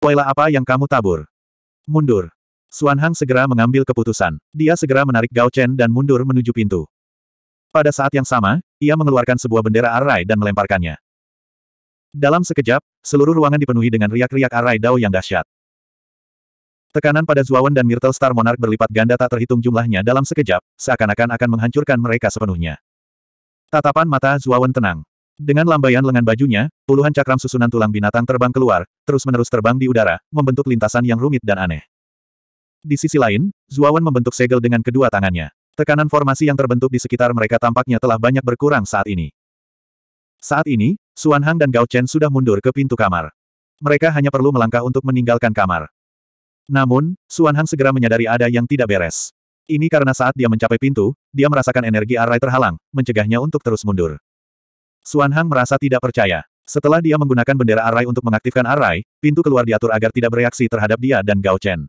Kuailah apa yang kamu tabur. Mundur. Suan Hang segera mengambil keputusan. Dia segera menarik Gao Chen dan mundur menuju pintu. Pada saat yang sama, ia mengeluarkan sebuah bendera Arai dan melemparkannya. Dalam sekejap, seluruh ruangan dipenuhi dengan riak-riak Arai Dao yang dahsyat. Tekanan pada Zuawan dan Myrtle Star Monarch berlipat ganda tak terhitung jumlahnya dalam sekejap, seakan-akan akan menghancurkan mereka sepenuhnya. Tatapan mata Zuawan tenang. Dengan lambaian lengan bajunya, puluhan cakram susunan tulang binatang terbang keluar, terus-menerus terbang di udara, membentuk lintasan yang rumit dan aneh. Di sisi lain, Zuawan membentuk segel dengan kedua tangannya. Tekanan formasi yang terbentuk di sekitar mereka tampaknya telah banyak berkurang saat ini. Saat ini, Suan Hang dan Gao Chen sudah mundur ke pintu kamar. Mereka hanya perlu melangkah untuk meninggalkan kamar. Namun, Suan Hang segera menyadari ada yang tidak beres. Ini karena saat dia mencapai pintu, dia merasakan energi arai terhalang, mencegahnya untuk terus mundur. Suan Hang merasa tidak percaya. Setelah dia menggunakan bendera Arai untuk mengaktifkan Arai, pintu keluar diatur agar tidak bereaksi terhadap dia dan Gao Chen.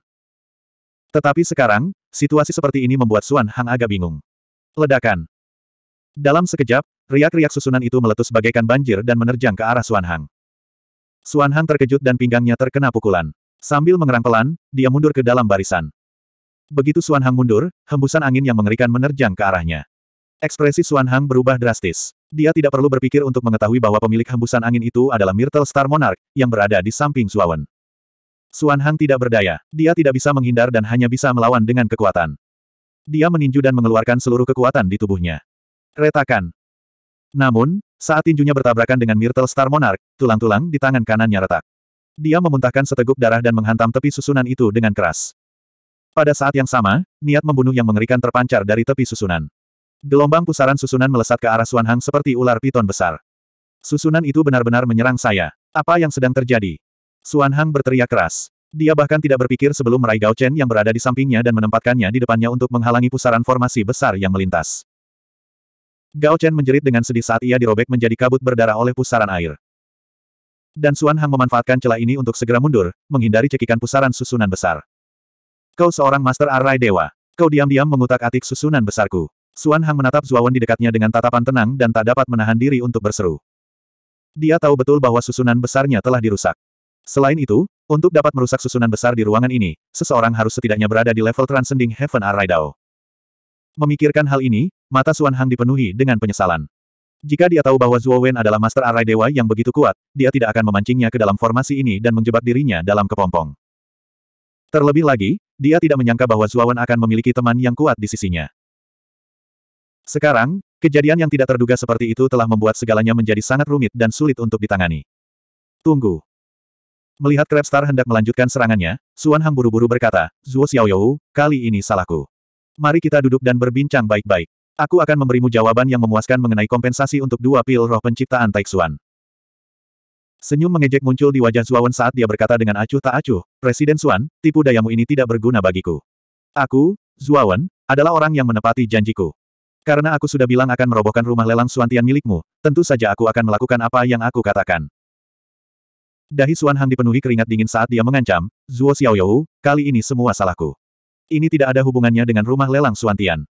Tetapi sekarang, situasi seperti ini membuat Suan Hang agak bingung. Ledakan. Dalam sekejap, riak-riak susunan itu meletus bagaikan banjir dan menerjang ke arah Suan Hang. Suan Hang terkejut dan pinggangnya terkena pukulan. Sambil mengerang pelan, dia mundur ke dalam barisan. Begitu Suan Hang mundur, hembusan angin yang mengerikan menerjang ke arahnya. Ekspresi Suan Hang berubah drastis. Dia tidak perlu berpikir untuk mengetahui bahwa pemilik hembusan angin itu adalah Myrtle Star Monarch, yang berada di samping Suawen. Suan Hang tidak berdaya. Dia tidak bisa menghindar dan hanya bisa melawan dengan kekuatan. Dia meninju dan mengeluarkan seluruh kekuatan di tubuhnya. Retakan. Namun, saat tinjunya bertabrakan dengan Myrtle Star Monarch, tulang-tulang di tangan kanannya retak. Dia memuntahkan seteguk darah dan menghantam tepi susunan itu dengan keras. Pada saat yang sama, niat membunuh yang mengerikan terpancar dari tepi susunan. Gelombang pusaran susunan melesat ke arah Suan Hang seperti ular piton besar. Susunan itu benar-benar menyerang saya. Apa yang sedang terjadi? Suan Hang berteriak keras. Dia bahkan tidak berpikir sebelum meraih Gao Chen yang berada di sampingnya dan menempatkannya di depannya untuk menghalangi pusaran formasi besar yang melintas. Gao Chen menjerit dengan sedih saat ia dirobek menjadi kabut berdarah oleh pusaran air. Dan Suan Hang memanfaatkan celah ini untuk segera mundur, menghindari cekikan pusaran susunan besar. Kau seorang Master Arai Dewa. Kau diam-diam mengutak-atik susunan besarku. Suan Hang menatap Zuawan di dekatnya dengan tatapan tenang dan tak dapat menahan diri untuk berseru. Dia tahu betul bahwa susunan besarnya telah dirusak. Selain itu, untuk dapat merusak susunan besar di ruangan ini, seseorang harus setidaknya berada di level Transcending Heaven Dao. Memikirkan hal ini, mata Suan Hang dipenuhi dengan penyesalan. Jika dia tahu bahwa Zuo Wen adalah Master Arai Dewa yang begitu kuat, dia tidak akan memancingnya ke dalam formasi ini dan menjebak dirinya dalam kepompong. Terlebih lagi, dia tidak menyangka bahwa Wen akan memiliki teman yang kuat di sisinya. Sekarang, kejadian yang tidak terduga seperti itu telah membuat segalanya menjadi sangat rumit dan sulit untuk ditangani. Tunggu. Melihat Crabstar hendak melanjutkan serangannya, Suan Hang buru-buru berkata, Zuo Xiaoyou, kali ini salahku. Mari kita duduk dan berbincang baik-baik. Aku akan memberimu jawaban yang memuaskan mengenai kompensasi untuk dua pil roh penciptaan Taixuan. Senyum mengejek muncul di wajah Zuawan saat dia berkata dengan acuh tak acuh, Presiden Suan, tipu dayamu ini tidak berguna bagiku. Aku, Zuawan, adalah orang yang menepati janjiku. Karena aku sudah bilang akan merobohkan rumah lelang suantian milikmu, tentu saja aku akan melakukan apa yang aku katakan. Dahi Suan Hang dipenuhi keringat dingin saat dia mengancam, Zuo Xiaoyou, kali ini semua salahku. Ini tidak ada hubungannya dengan rumah lelang suantian.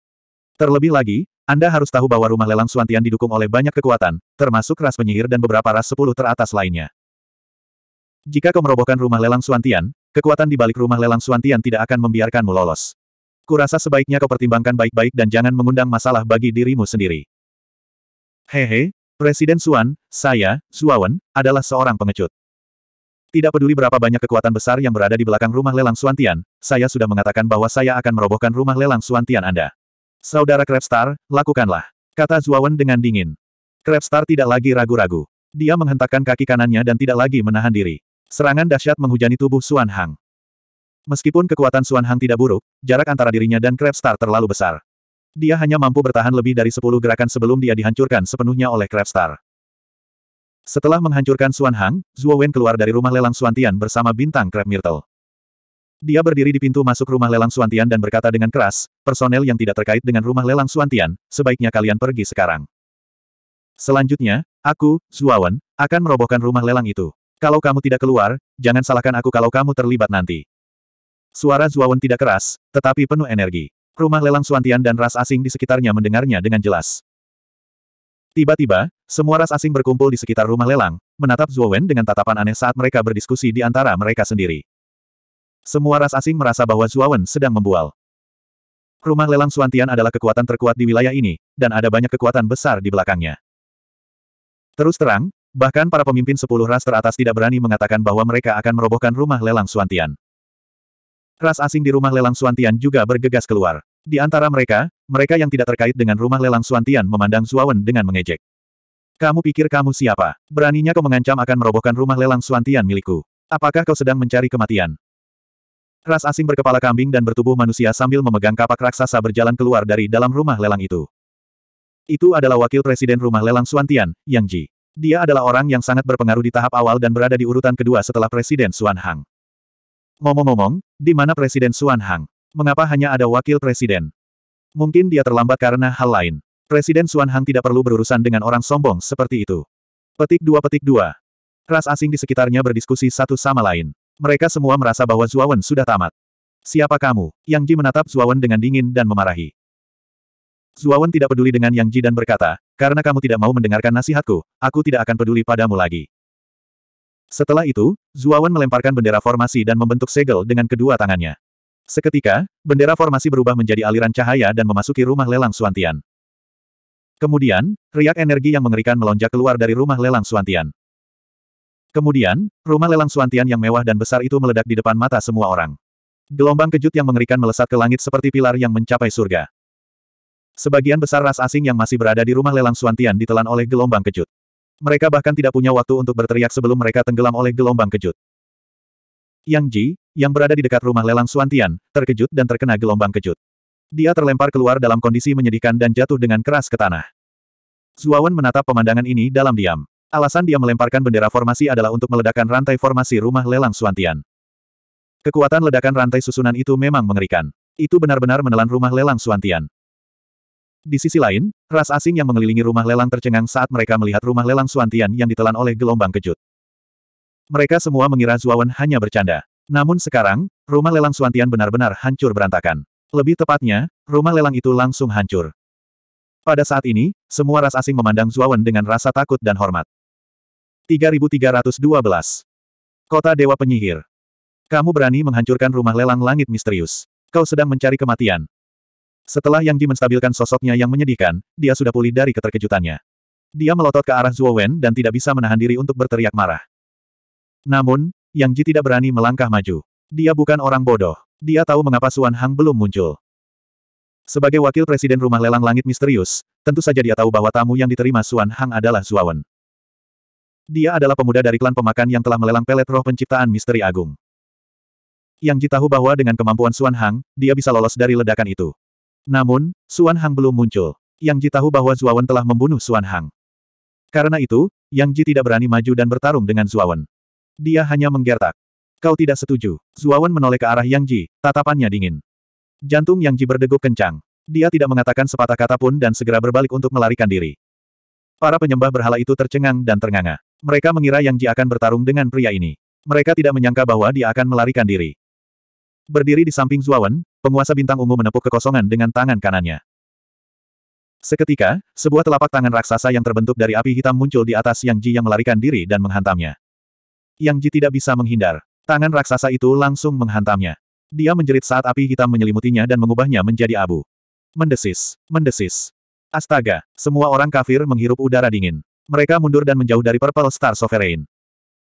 Terlebih lagi, Anda harus tahu bahwa rumah lelang suantian didukung oleh banyak kekuatan, termasuk ras penyihir dan beberapa ras sepuluh teratas lainnya. Jika kau merobohkan rumah lelang suantian, kekuatan di balik rumah lelang suantian tidak akan membiarkanmu lolos. Kurasa sebaiknya kau pertimbangkan baik-baik dan jangan mengundang masalah bagi dirimu sendiri. Hehe, Presiden Suan, saya, Suawan, adalah seorang pengecut. Tidak peduli berapa banyak kekuatan besar yang berada di belakang rumah lelang Suantian, saya sudah mengatakan bahwa saya akan merobohkan rumah lelang Suantian Anda. Saudara Krebstar. lakukanlah. Kata Zuawan dengan dingin. Krebstar tidak lagi ragu-ragu. Dia menghentakkan kaki kanannya dan tidak lagi menahan diri. Serangan dahsyat menghujani tubuh Suan Hang. Meskipun kekuatan Suan Hang tidak buruk, jarak antara dirinya dan Crab Star terlalu besar. Dia hanya mampu bertahan lebih dari 10 gerakan sebelum dia dihancurkan sepenuhnya oleh Crab Star. Setelah menghancurkan Suan Hang, Zuo Wen keluar dari rumah lelang Suantian bersama bintang Crab Myrtle. Dia berdiri di pintu masuk rumah lelang Suantian dan berkata dengan keras, personel yang tidak terkait dengan rumah lelang Suantian, sebaiknya kalian pergi sekarang. Selanjutnya, aku, Zuo Wen, akan merobohkan rumah lelang itu. Kalau kamu tidak keluar, jangan salahkan aku kalau kamu terlibat nanti. Suara Zuawan tidak keras, tetapi penuh energi. Rumah lelang Suantian dan ras asing di sekitarnya mendengarnya dengan jelas. Tiba-tiba, semua ras asing berkumpul di sekitar rumah lelang, menatap Zuawan dengan tatapan aneh saat mereka berdiskusi di antara mereka sendiri. Semua ras asing merasa bahwa Zuawan sedang membual. Rumah lelang Suantian adalah kekuatan terkuat di wilayah ini, dan ada banyak kekuatan besar di belakangnya. Terus terang, bahkan para pemimpin sepuluh ras teratas tidak berani mengatakan bahwa mereka akan merobohkan rumah lelang Suantian. Ras asing di rumah lelang Suantian juga bergegas keluar. Di antara mereka, mereka yang tidak terkait dengan rumah lelang Suantian memandang Zuawan dengan mengejek. Kamu pikir kamu siapa? Beraninya kau mengancam akan merobohkan rumah lelang Suantian milikku. Apakah kau sedang mencari kematian? Ras asing berkepala kambing dan bertubuh manusia sambil memegang kapak raksasa berjalan keluar dari dalam rumah lelang itu. Itu adalah wakil presiden rumah lelang Suantian, Yang Ji. Dia adalah orang yang sangat berpengaruh di tahap awal dan berada di urutan kedua setelah Presiden Suan Hang. Ngomong-ngomong, di mana Presiden Suan Hang? Mengapa hanya ada wakil presiden? Mungkin dia terlambat karena hal lain. Presiden Suan Hang tidak perlu berurusan dengan orang sombong seperti itu. Petik dua petik dua. Ras asing di sekitarnya berdiskusi satu sama lain. Mereka semua merasa bahwa Zuawan sudah tamat. Siapa kamu? Yang Ji menatap Zuawan dengan dingin dan memarahi. Zuawan tidak peduli dengan Yang Ji dan berkata, karena kamu tidak mau mendengarkan nasihatku, aku tidak akan peduli padamu lagi. Setelah itu, Zuawan melemparkan bendera formasi dan membentuk segel dengan kedua tangannya. Seketika, bendera formasi berubah menjadi aliran cahaya dan memasuki rumah lelang Suantian. Kemudian, riak energi yang mengerikan melonjak keluar dari rumah lelang Suantian. Kemudian, rumah lelang Suantian yang mewah dan besar itu meledak di depan mata semua orang. Gelombang kejut yang mengerikan melesat ke langit seperti pilar yang mencapai surga. Sebagian besar ras asing yang masih berada di rumah lelang Suantian ditelan oleh gelombang kejut. Mereka bahkan tidak punya waktu untuk berteriak sebelum mereka tenggelam oleh gelombang kejut. Yang Ji, yang berada di dekat rumah lelang Suantian, terkejut dan terkena gelombang kejut. Dia terlempar keluar dalam kondisi menyedihkan dan jatuh dengan keras ke tanah. Zuawan menatap pemandangan ini dalam diam. Alasan dia melemparkan bendera formasi adalah untuk meledakkan rantai formasi rumah lelang Suantian. Kekuatan ledakan rantai susunan itu memang mengerikan. Itu benar-benar menelan rumah lelang Suantian. Di sisi lain, ras asing yang mengelilingi rumah lelang tercengang saat mereka melihat rumah lelang Suantian yang ditelan oleh gelombang kejut. Mereka semua mengira Zuawan hanya bercanda. Namun sekarang, rumah lelang Suantian benar-benar hancur berantakan. Lebih tepatnya, rumah lelang itu langsung hancur. Pada saat ini, semua ras asing memandang Zuawan dengan rasa takut dan hormat. 3312 Kota Dewa Penyihir Kamu berani menghancurkan rumah lelang langit misterius. Kau sedang mencari kematian. Setelah Yang Ji menstabilkan sosoknya yang menyedihkan, dia sudah pulih dari keterkejutannya. Dia melotot ke arah Zuo Wen dan tidak bisa menahan diri untuk berteriak marah. Namun, Yang Ji tidak berani melangkah maju. Dia bukan orang bodoh. Dia tahu mengapa Suan Hang belum muncul. Sebagai wakil presiden rumah lelang langit misterius, tentu saja dia tahu bahwa tamu yang diterima Suan Hang adalah Wen. Dia adalah pemuda dari klan pemakan yang telah melelang pelet roh penciptaan misteri agung. Yang Ji tahu bahwa dengan kemampuan Suan Hang, dia bisa lolos dari ledakan itu. Namun, Suan Hang belum muncul. Yang Ji tahu bahwa Zuawan telah membunuh Suan Hang. Karena itu, Yang Ji tidak berani maju dan bertarung dengan Zuawan. Dia hanya menggertak. Kau tidak setuju. Zuawan menoleh ke arah Yang Ji, tatapannya dingin. Jantung Yang Ji berdegup kencang. Dia tidak mengatakan sepatah kata pun dan segera berbalik untuk melarikan diri. Para penyembah berhala itu tercengang dan ternganga. Mereka mengira Yang Ji akan bertarung dengan pria ini. Mereka tidak menyangka bahwa dia akan melarikan diri. Berdiri di samping Zuawan, Penguasa bintang ungu menepuk kekosongan dengan tangan kanannya. Seketika, sebuah telapak tangan raksasa yang terbentuk dari api hitam muncul di atas Yang Ji yang melarikan diri dan menghantamnya. Yang Ji tidak bisa menghindar. Tangan raksasa itu langsung menghantamnya. Dia menjerit saat api hitam menyelimutinya dan mengubahnya menjadi abu. Mendesis, mendesis. Astaga, semua orang kafir menghirup udara dingin. Mereka mundur dan menjauh dari Purple Star Sovereign.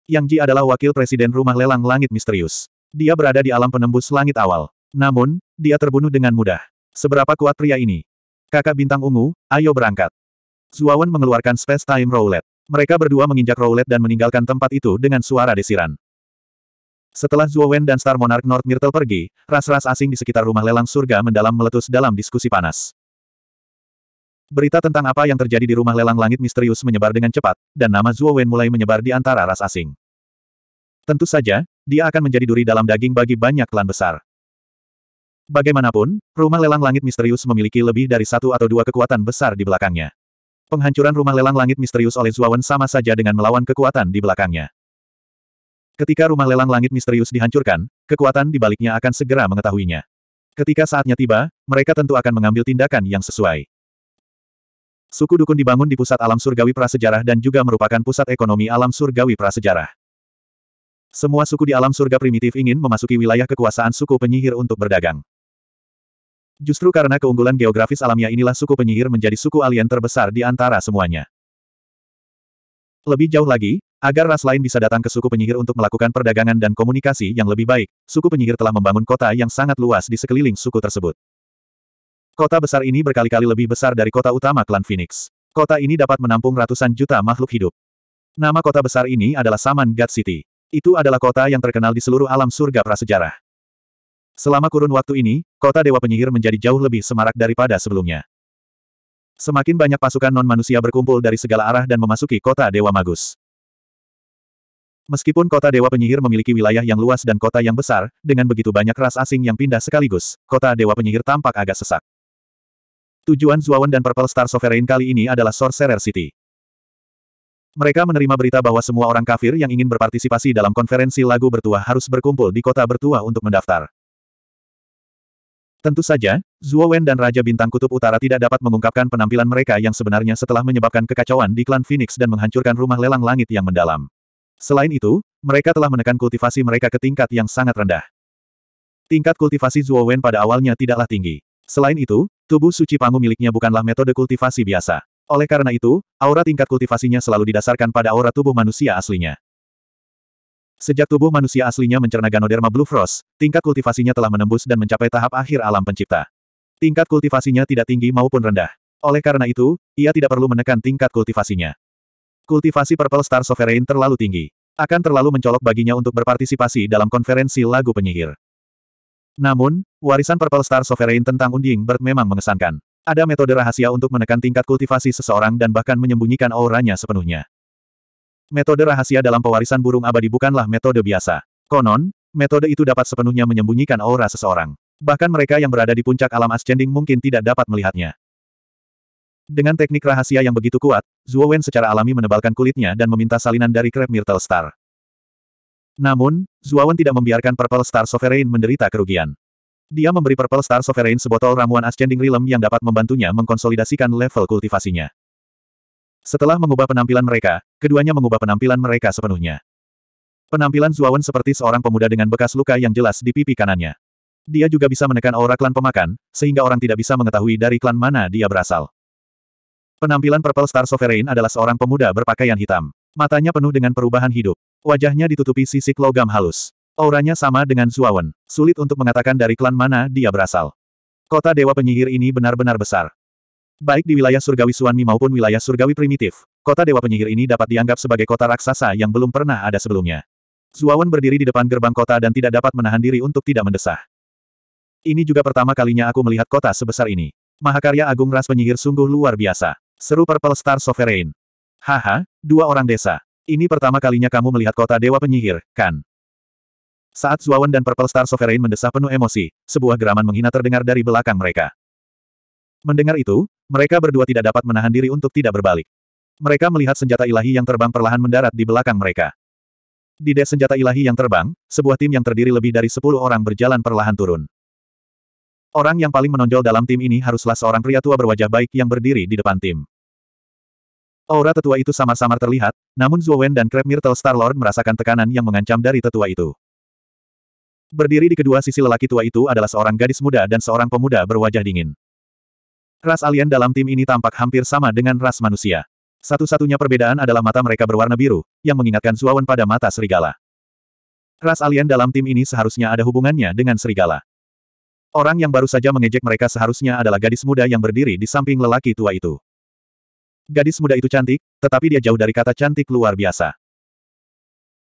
Yang Ji adalah wakil presiden rumah lelang langit misterius. Dia berada di alam penembus langit awal. Namun, dia terbunuh dengan mudah. Seberapa kuat pria ini? Kakak bintang ungu, ayo berangkat. Zuawan mengeluarkan Space Time Roulette. Mereka berdua menginjak roulette dan meninggalkan tempat itu dengan suara desiran. Setelah Zuowen dan Star Monarch North Myrtle pergi, ras-ras asing di sekitar rumah lelang surga mendalam meletus dalam diskusi panas. Berita tentang apa yang terjadi di rumah lelang langit misterius menyebar dengan cepat, dan nama Zuowen mulai menyebar di antara ras asing. Tentu saja, dia akan menjadi duri dalam daging bagi banyak klan besar. Bagaimanapun, rumah lelang langit misterius memiliki lebih dari satu atau dua kekuatan besar di belakangnya. Penghancuran rumah lelang langit misterius oleh Zuawan sama saja dengan melawan kekuatan di belakangnya. Ketika rumah lelang langit misterius dihancurkan, kekuatan di baliknya akan segera mengetahuinya. Ketika saatnya tiba, mereka tentu akan mengambil tindakan yang sesuai. Suku Dukun dibangun di pusat alam surgawi prasejarah dan juga merupakan pusat ekonomi alam surgawi prasejarah. Semua suku di alam surga primitif ingin memasuki wilayah kekuasaan suku penyihir untuk berdagang. Justru karena keunggulan geografis alamnya inilah suku penyihir menjadi suku alien terbesar di antara semuanya. Lebih jauh lagi, agar ras lain bisa datang ke suku penyihir untuk melakukan perdagangan dan komunikasi yang lebih baik, suku penyihir telah membangun kota yang sangat luas di sekeliling suku tersebut. Kota besar ini berkali-kali lebih besar dari kota utama klan Phoenix. Kota ini dapat menampung ratusan juta makhluk hidup. Nama kota besar ini adalah Saman God City. Itu adalah kota yang terkenal di seluruh alam surga prasejarah. Selama kurun waktu ini, kota Dewa Penyihir menjadi jauh lebih semarak daripada sebelumnya. Semakin banyak pasukan non-manusia berkumpul dari segala arah dan memasuki kota Dewa Magus. Meskipun kota Dewa Penyihir memiliki wilayah yang luas dan kota yang besar, dengan begitu banyak ras asing yang pindah sekaligus, kota Dewa Penyihir tampak agak sesak. Tujuan Zuawan dan Purple Star Sovereign kali ini adalah Sorcerer City. Mereka menerima berita bahwa semua orang kafir yang ingin berpartisipasi dalam konferensi lagu bertuah harus berkumpul di kota bertuah untuk mendaftar. Tentu saja, Zuo Wen dan Raja Bintang Kutub Utara tidak dapat mengungkapkan penampilan mereka yang sebenarnya setelah menyebabkan kekacauan di klan Phoenix dan menghancurkan rumah lelang langit yang mendalam. Selain itu, mereka telah menekan kultivasi mereka ke tingkat yang sangat rendah. Tingkat kultivasi Zuo Wen pada awalnya tidaklah tinggi. Selain itu, tubuh suci pangu miliknya bukanlah metode kultivasi biasa. Oleh karena itu, aura tingkat kultivasinya selalu didasarkan pada aura tubuh manusia aslinya. Sejak tubuh manusia aslinya mencerna Ganoderma Blue Frost, tingkat kultivasinya telah menembus dan mencapai tahap akhir alam pencipta. Tingkat kultivasinya tidak tinggi maupun rendah. Oleh karena itu, ia tidak perlu menekan tingkat kultivasinya. Kultivasi Purple Star Sovereign terlalu tinggi. Akan terlalu mencolok baginya untuk berpartisipasi dalam konferensi lagu penyihir. Namun, warisan Purple Star Sovereign tentang unding Bird memang mengesankan. Ada metode rahasia untuk menekan tingkat kultivasi seseorang dan bahkan menyembunyikan auranya sepenuhnya. Metode rahasia dalam pewarisan burung abadi bukanlah metode biasa. Konon, metode itu dapat sepenuhnya menyembunyikan aura seseorang. Bahkan mereka yang berada di puncak alam ascending mungkin tidak dapat melihatnya. Dengan teknik rahasia yang begitu kuat, Zhuo Wen secara alami menebalkan kulitnya dan meminta salinan dari Crab Myrtle Star. Namun, Zhuo Wen tidak membiarkan Purple Star Sovereign menderita kerugian. Dia memberi Purple Star Sovereign sebotol ramuan Ascending Realm yang dapat membantunya mengkonsolidasikan level kultivasinya. Setelah mengubah penampilan mereka, keduanya mengubah penampilan mereka sepenuhnya. Penampilan Zuawan seperti seorang pemuda dengan bekas luka yang jelas di pipi kanannya. Dia juga bisa menekan aura klan pemakan, sehingga orang tidak bisa mengetahui dari klan mana dia berasal. Penampilan Purple Star Sovereign adalah seorang pemuda berpakaian hitam. Matanya penuh dengan perubahan hidup. Wajahnya ditutupi sisik logam halus. Auranya sama dengan Zuawan. Sulit untuk mengatakan dari klan mana dia berasal. Kota Dewa Penyihir ini benar-benar besar. Baik di wilayah surgawi Suanmi maupun wilayah surgawi primitif, kota Dewa Penyihir ini dapat dianggap sebagai kota raksasa yang belum pernah ada sebelumnya. Zuawan berdiri di depan gerbang kota dan tidak dapat menahan diri untuk tidak mendesah. Ini juga pertama kalinya aku melihat kota sebesar ini. Mahakarya Agung Ras Penyihir sungguh luar biasa. Seru Purple Star Sovereign. Haha, dua orang desa. Ini pertama kalinya kamu melihat kota Dewa Penyihir, kan? Saat Zuawan dan Purple Star Sovereign mendesah penuh emosi, sebuah geraman menghina terdengar dari belakang mereka. Mendengar itu, mereka berdua tidak dapat menahan diri untuk tidak berbalik. Mereka melihat senjata ilahi yang terbang perlahan mendarat di belakang mereka. Di des senjata ilahi yang terbang, sebuah tim yang terdiri lebih dari sepuluh orang berjalan perlahan turun. Orang yang paling menonjol dalam tim ini haruslah seorang pria tua berwajah baik yang berdiri di depan tim. Aura tetua itu samar-samar terlihat, namun Zuowen dan Crab Myrtle Star-Lord merasakan tekanan yang mengancam dari tetua itu. Berdiri di kedua sisi lelaki tua itu adalah seorang gadis muda dan seorang pemuda berwajah dingin. Ras alien dalam tim ini tampak hampir sama dengan ras manusia. Satu-satunya perbedaan adalah mata mereka berwarna biru, yang mengingatkan Zuawan pada mata serigala. Ras alien dalam tim ini seharusnya ada hubungannya dengan serigala. Orang yang baru saja mengejek mereka seharusnya adalah gadis muda yang berdiri di samping lelaki tua itu. Gadis muda itu cantik, tetapi dia jauh dari kata cantik luar biasa.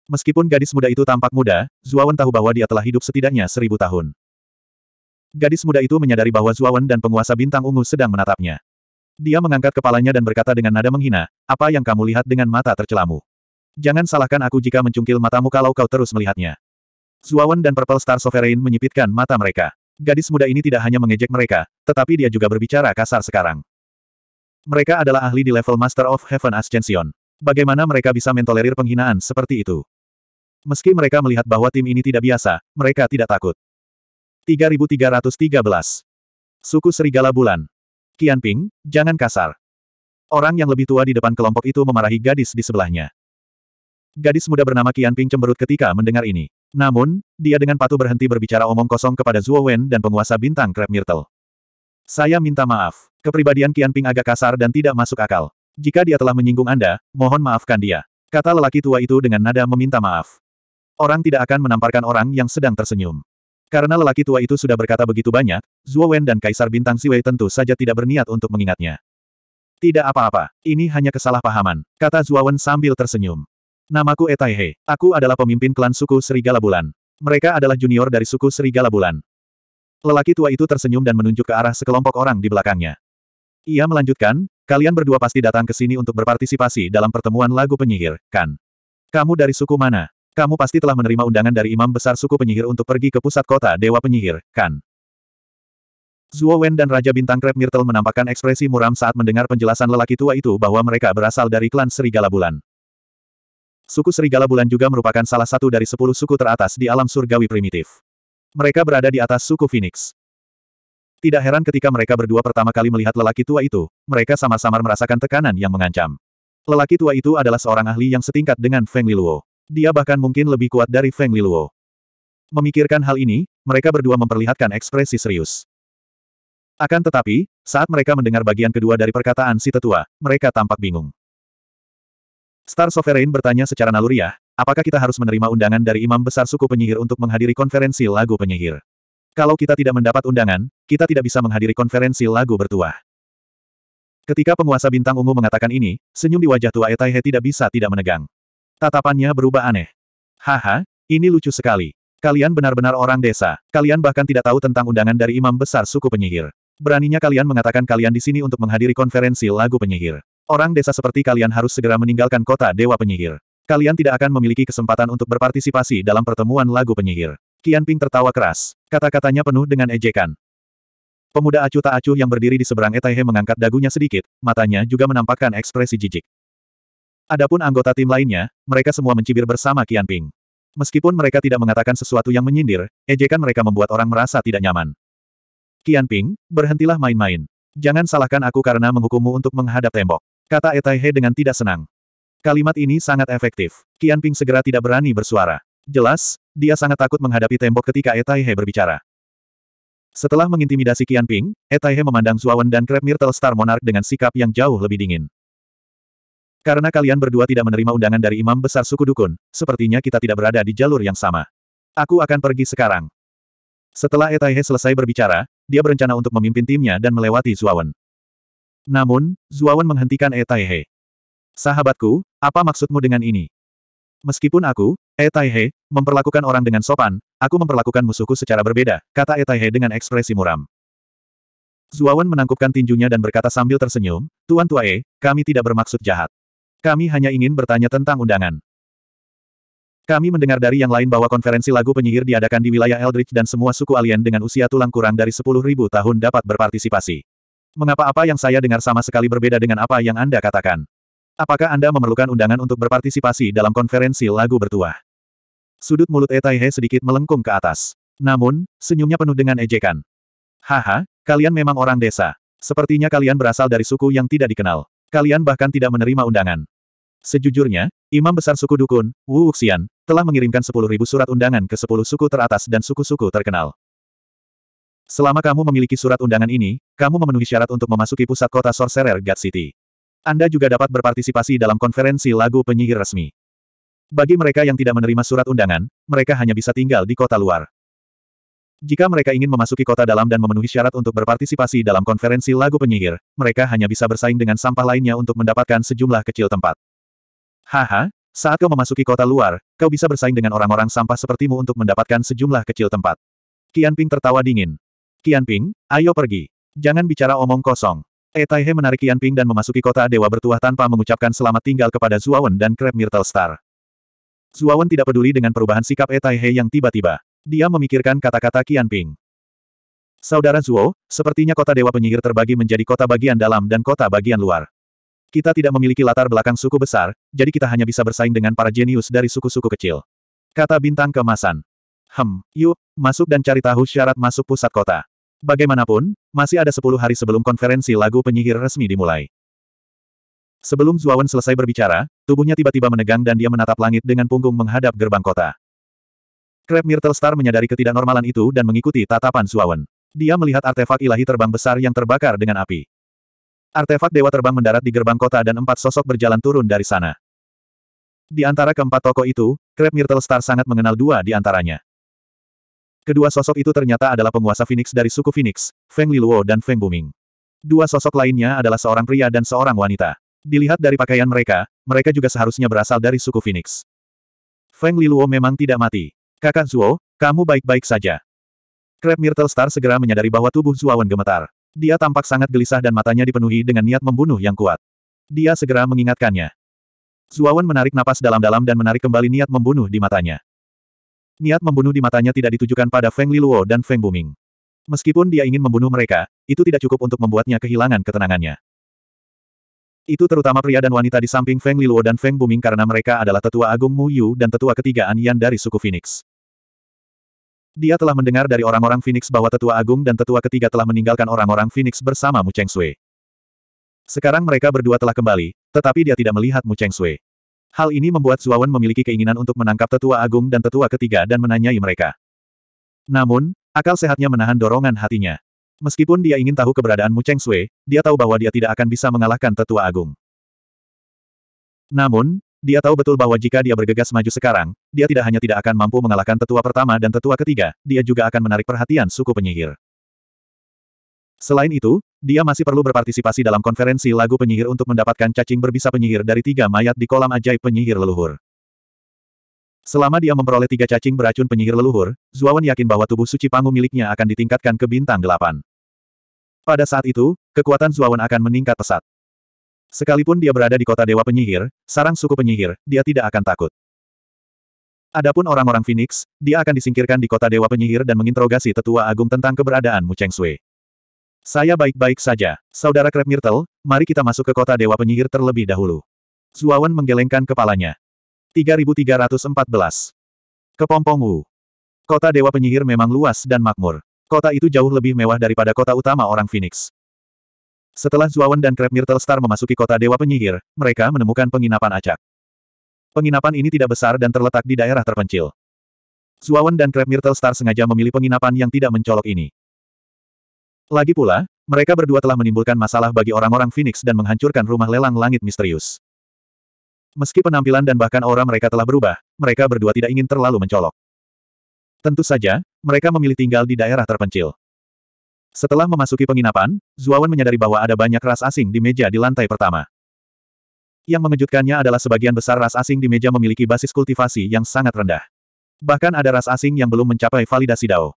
Meskipun gadis muda itu tampak muda, Zuawan tahu bahwa dia telah hidup setidaknya seribu tahun. Gadis muda itu menyadari bahwa Zuawan dan penguasa bintang ungu sedang menatapnya. Dia mengangkat kepalanya dan berkata dengan nada menghina, apa yang kamu lihat dengan mata tercelamu? Jangan salahkan aku jika mencungkil matamu kalau kau terus melihatnya. Zuawan dan Purple Star Sovereign menyipitkan mata mereka. Gadis muda ini tidak hanya mengejek mereka, tetapi dia juga berbicara kasar sekarang. Mereka adalah ahli di level Master of Heaven Ascension. Bagaimana mereka bisa mentolerir penghinaan seperti itu? Meski mereka melihat bahwa tim ini tidak biasa, mereka tidak takut. 3313. Suku Serigala Bulan. Qianping, jangan kasar. Orang yang lebih tua di depan kelompok itu memarahi gadis di sebelahnya. Gadis muda bernama Qianping cemberut ketika mendengar ini. Namun, dia dengan patuh berhenti berbicara omong kosong kepada Zuo Wen dan penguasa bintang Crab Myrtle. Saya minta maaf. Kepribadian Qianping agak kasar dan tidak masuk akal. Jika dia telah menyinggung Anda, mohon maafkan dia. Kata lelaki tua itu dengan nada meminta maaf. Orang tidak akan menamparkan orang yang sedang tersenyum. Karena lelaki tua itu sudah berkata begitu banyak, Zuo Wen dan Kaisar Bintang Siwei tentu saja tidak berniat untuk mengingatnya. Tidak apa-apa, ini hanya kesalahpahaman, kata Zuo Wen sambil tersenyum. Namaku Etaihe, aku adalah pemimpin klan suku Serigala Bulan. Mereka adalah junior dari suku Serigala Bulan. Lelaki tua itu tersenyum dan menunjuk ke arah sekelompok orang di belakangnya. Ia melanjutkan, kalian berdua pasti datang ke sini untuk berpartisipasi dalam pertemuan lagu penyihir, kan? Kamu dari suku mana? Kamu pasti telah menerima undangan dari imam besar suku penyihir untuk pergi ke pusat kota Dewa Penyihir, kan? Zuo Wen dan Raja Bintang Krep Myrtle menampakkan ekspresi muram saat mendengar penjelasan lelaki tua itu bahwa mereka berasal dari klan Serigala Bulan. Suku Serigala Bulan juga merupakan salah satu dari sepuluh suku teratas di alam surgawi primitif. Mereka berada di atas suku Phoenix. Tidak heran ketika mereka berdua pertama kali melihat lelaki tua itu, mereka sama-sama merasakan tekanan yang mengancam. Lelaki tua itu adalah seorang ahli yang setingkat dengan Feng Liluo. Dia bahkan mungkin lebih kuat dari Feng Liluo. Memikirkan hal ini, mereka berdua memperlihatkan ekspresi serius. Akan tetapi, saat mereka mendengar bagian kedua dari perkataan si tetua, mereka tampak bingung. Star Sovereign bertanya secara naluriah, apakah kita harus menerima undangan dari imam besar suku penyihir untuk menghadiri konferensi lagu penyihir? Kalau kita tidak mendapat undangan, kita tidak bisa menghadiri konferensi lagu bertuah. Ketika penguasa bintang ungu mengatakan ini, senyum di wajah tua Etaihe tidak bisa tidak menegang. Tatapannya berubah aneh. Haha, ini lucu sekali. Kalian benar-benar orang desa. Kalian bahkan tidak tahu tentang undangan dari imam besar suku penyihir. Beraninya kalian mengatakan kalian di sini untuk menghadiri konferensi lagu penyihir. Orang desa seperti kalian harus segera meninggalkan kota dewa penyihir. Kalian tidak akan memiliki kesempatan untuk berpartisipasi dalam pertemuan lagu penyihir. Kian Ping tertawa keras. Kata-katanya penuh dengan ejekan. Pemuda acuh tak acuh yang berdiri di seberang Etaihe mengangkat dagunya sedikit, matanya juga menampakkan ekspresi jijik. Adapun anggota tim lainnya, mereka semua mencibir bersama Qian Ping. Meskipun mereka tidak mengatakan sesuatu yang menyindir, ejekan mereka membuat orang merasa tidak nyaman. Qian Ping, berhentilah main-main. Jangan salahkan aku karena menghukummu untuk menghadap tembok. Kata Etai dengan tidak senang. Kalimat ini sangat efektif. Qian Ping segera tidak berani bersuara. Jelas, dia sangat takut menghadapi tembok ketika Etai berbicara. Setelah mengintimidasi Qian Ping, Etai memandang Zuawan dan Crab Myrtle Star Monarch dengan sikap yang jauh lebih dingin. Karena kalian berdua tidak menerima undangan dari imam besar suku dukun, sepertinya kita tidak berada di jalur yang sama. Aku akan pergi sekarang. Setelah Etaihe selesai berbicara, dia berencana untuk memimpin timnya dan melewati Zuawan. Namun, Zuawan menghentikan Etaihe. Sahabatku, apa maksudmu dengan ini? Meskipun aku, Etaihe, memperlakukan orang dengan sopan, aku memperlakukan musuhku secara berbeda, kata Etaihe dengan ekspresi muram. Zuawan menangkupkan tinjunya dan berkata sambil tersenyum, Tuan Tuae, kami tidak bermaksud jahat. Kami hanya ingin bertanya tentang undangan. Kami mendengar dari yang lain bahwa konferensi lagu penyihir diadakan di wilayah Eldritch dan semua suku alien dengan usia tulang kurang dari 10.000 tahun dapat berpartisipasi. Mengapa apa yang saya dengar sama sekali berbeda dengan apa yang Anda katakan? Apakah Anda memerlukan undangan untuk berpartisipasi dalam konferensi lagu bertuah? Sudut mulut Etaihe sedikit melengkung ke atas. Namun, senyumnya penuh dengan ejekan. Haha, kalian memang orang desa. Sepertinya kalian berasal dari suku yang tidak dikenal. Kalian bahkan tidak menerima undangan. Sejujurnya, Imam Besar Suku Dukun, Wu Wuxian, telah mengirimkan 10.000 surat undangan ke 10 suku teratas dan suku-suku terkenal. Selama kamu memiliki surat undangan ini, kamu memenuhi syarat untuk memasuki pusat kota Sorcerer God City. Anda juga dapat berpartisipasi dalam konferensi lagu penyihir resmi. Bagi mereka yang tidak menerima surat undangan, mereka hanya bisa tinggal di kota luar. Jika mereka ingin memasuki kota dalam dan memenuhi syarat untuk berpartisipasi dalam konferensi lagu penyihir, mereka hanya bisa bersaing dengan sampah lainnya untuk mendapatkan sejumlah kecil tempat. Haha, saat kau memasuki kota luar, kau bisa bersaing dengan orang-orang sampah sepertimu untuk mendapatkan sejumlah kecil tempat. Qian Ping tertawa dingin. Qian Ping, ayo pergi. Jangan bicara omong kosong. E eh, Taihe menarik Qian Ping dan memasuki kota dewa bertuah tanpa mengucapkan selamat tinggal kepada Zuawan dan Crab Myrtle Star. Zuawan tidak peduli dengan perubahan sikap E eh, Taihe yang tiba-tiba. Dia memikirkan kata-kata Qian Ping. Saudara Zuo, sepertinya kota dewa penyihir terbagi menjadi kota bagian dalam dan kota bagian luar. Kita tidak memiliki latar belakang suku besar, jadi kita hanya bisa bersaing dengan para jenius dari suku-suku kecil. Kata bintang kemasan. Hem, yuk, masuk dan cari tahu syarat masuk pusat kota. Bagaimanapun, masih ada 10 hari sebelum konferensi lagu penyihir resmi dimulai. Sebelum Zuawan selesai berbicara, tubuhnya tiba-tiba menegang dan dia menatap langit dengan punggung menghadap gerbang kota. Krep Myrtle Star menyadari ketidaknormalan itu dan mengikuti tatapan Zuawan. Dia melihat artefak ilahi terbang besar yang terbakar dengan api. Artefak Dewa Terbang mendarat di gerbang kota dan empat sosok berjalan turun dari sana. Di antara keempat toko itu, Crab Myrtle Star sangat mengenal dua di antaranya. Kedua sosok itu ternyata adalah penguasa Phoenix dari suku Phoenix, Feng Liluo dan Feng Buming. Dua sosok lainnya adalah seorang pria dan seorang wanita. Dilihat dari pakaian mereka, mereka juga seharusnya berasal dari suku Phoenix. Feng Liluo memang tidak mati. Kakak Zuo, kamu baik-baik saja. Crab Myrtle Star segera menyadari bahwa tubuh Zuawan gemetar. Dia tampak sangat gelisah dan matanya dipenuhi dengan niat membunuh yang kuat. Dia segera mengingatkannya. Zuawan menarik napas dalam-dalam dan menarik kembali niat membunuh di matanya. Niat membunuh di matanya tidak ditujukan pada Feng Liluo dan Feng Buming. Meskipun dia ingin membunuh mereka, itu tidak cukup untuk membuatnya kehilangan ketenangannya. Itu terutama pria dan wanita di samping Feng Liluo dan Feng Buming karena mereka adalah tetua agung Mu Yu dan tetua ketiga Anian dari suku Phoenix. Dia telah mendengar dari orang-orang Phoenix bahwa tetua agung dan tetua ketiga telah meninggalkan orang-orang Phoenix bersama Mu Cheng Sui. Sekarang mereka berdua telah kembali, tetapi dia tidak melihat Mu Cheng Sui. Hal ini membuat Zuawan memiliki keinginan untuk menangkap tetua agung dan tetua ketiga dan menanyai mereka. Namun, akal sehatnya menahan dorongan hatinya. Meskipun dia ingin tahu keberadaan Mu Cheng Sui, dia tahu bahwa dia tidak akan bisa mengalahkan tetua agung. Namun, dia tahu betul bahwa jika dia bergegas maju sekarang, dia tidak hanya tidak akan mampu mengalahkan tetua pertama dan tetua ketiga, dia juga akan menarik perhatian suku penyihir. Selain itu, dia masih perlu berpartisipasi dalam konferensi lagu penyihir untuk mendapatkan cacing berbisa penyihir dari tiga mayat di kolam ajaib penyihir leluhur. Selama dia memperoleh tiga cacing beracun penyihir leluhur, Zuawan yakin bahwa tubuh suci pangu miliknya akan ditingkatkan ke bintang delapan. Pada saat itu, kekuatan Zuawan akan meningkat pesat. Sekalipun dia berada di kota Dewa Penyihir, sarang suku penyihir, dia tidak akan takut. Adapun orang-orang Phoenix, dia akan disingkirkan di kota Dewa Penyihir dan menginterogasi tetua agung tentang keberadaan Mu Cheng Sui. Saya baik-baik saja, Saudara Crab Myrtle, mari kita masuk ke kota Dewa Penyihir terlebih dahulu. Zuawan menggelengkan kepalanya. 3314 Kepompong Wu Kota Dewa Penyihir memang luas dan makmur. Kota itu jauh lebih mewah daripada kota utama orang Phoenix. Setelah Zuawan dan Crab Myrtle Star memasuki kota Dewa Penyihir, mereka menemukan penginapan acak. Penginapan ini tidak besar dan terletak di daerah terpencil. Zuawan dan Crab Myrtle Star sengaja memilih penginapan yang tidak mencolok ini. Lagi pula, mereka berdua telah menimbulkan masalah bagi orang-orang Phoenix dan menghancurkan rumah lelang langit misterius. Meski penampilan dan bahkan aura mereka telah berubah, mereka berdua tidak ingin terlalu mencolok. Tentu saja, mereka memilih tinggal di daerah terpencil. Setelah memasuki penginapan, Zuawan menyadari bahwa ada banyak ras asing di meja di lantai pertama. Yang mengejutkannya adalah sebagian besar ras asing di meja memiliki basis kultivasi yang sangat rendah. Bahkan ada ras asing yang belum mencapai validasi DAO.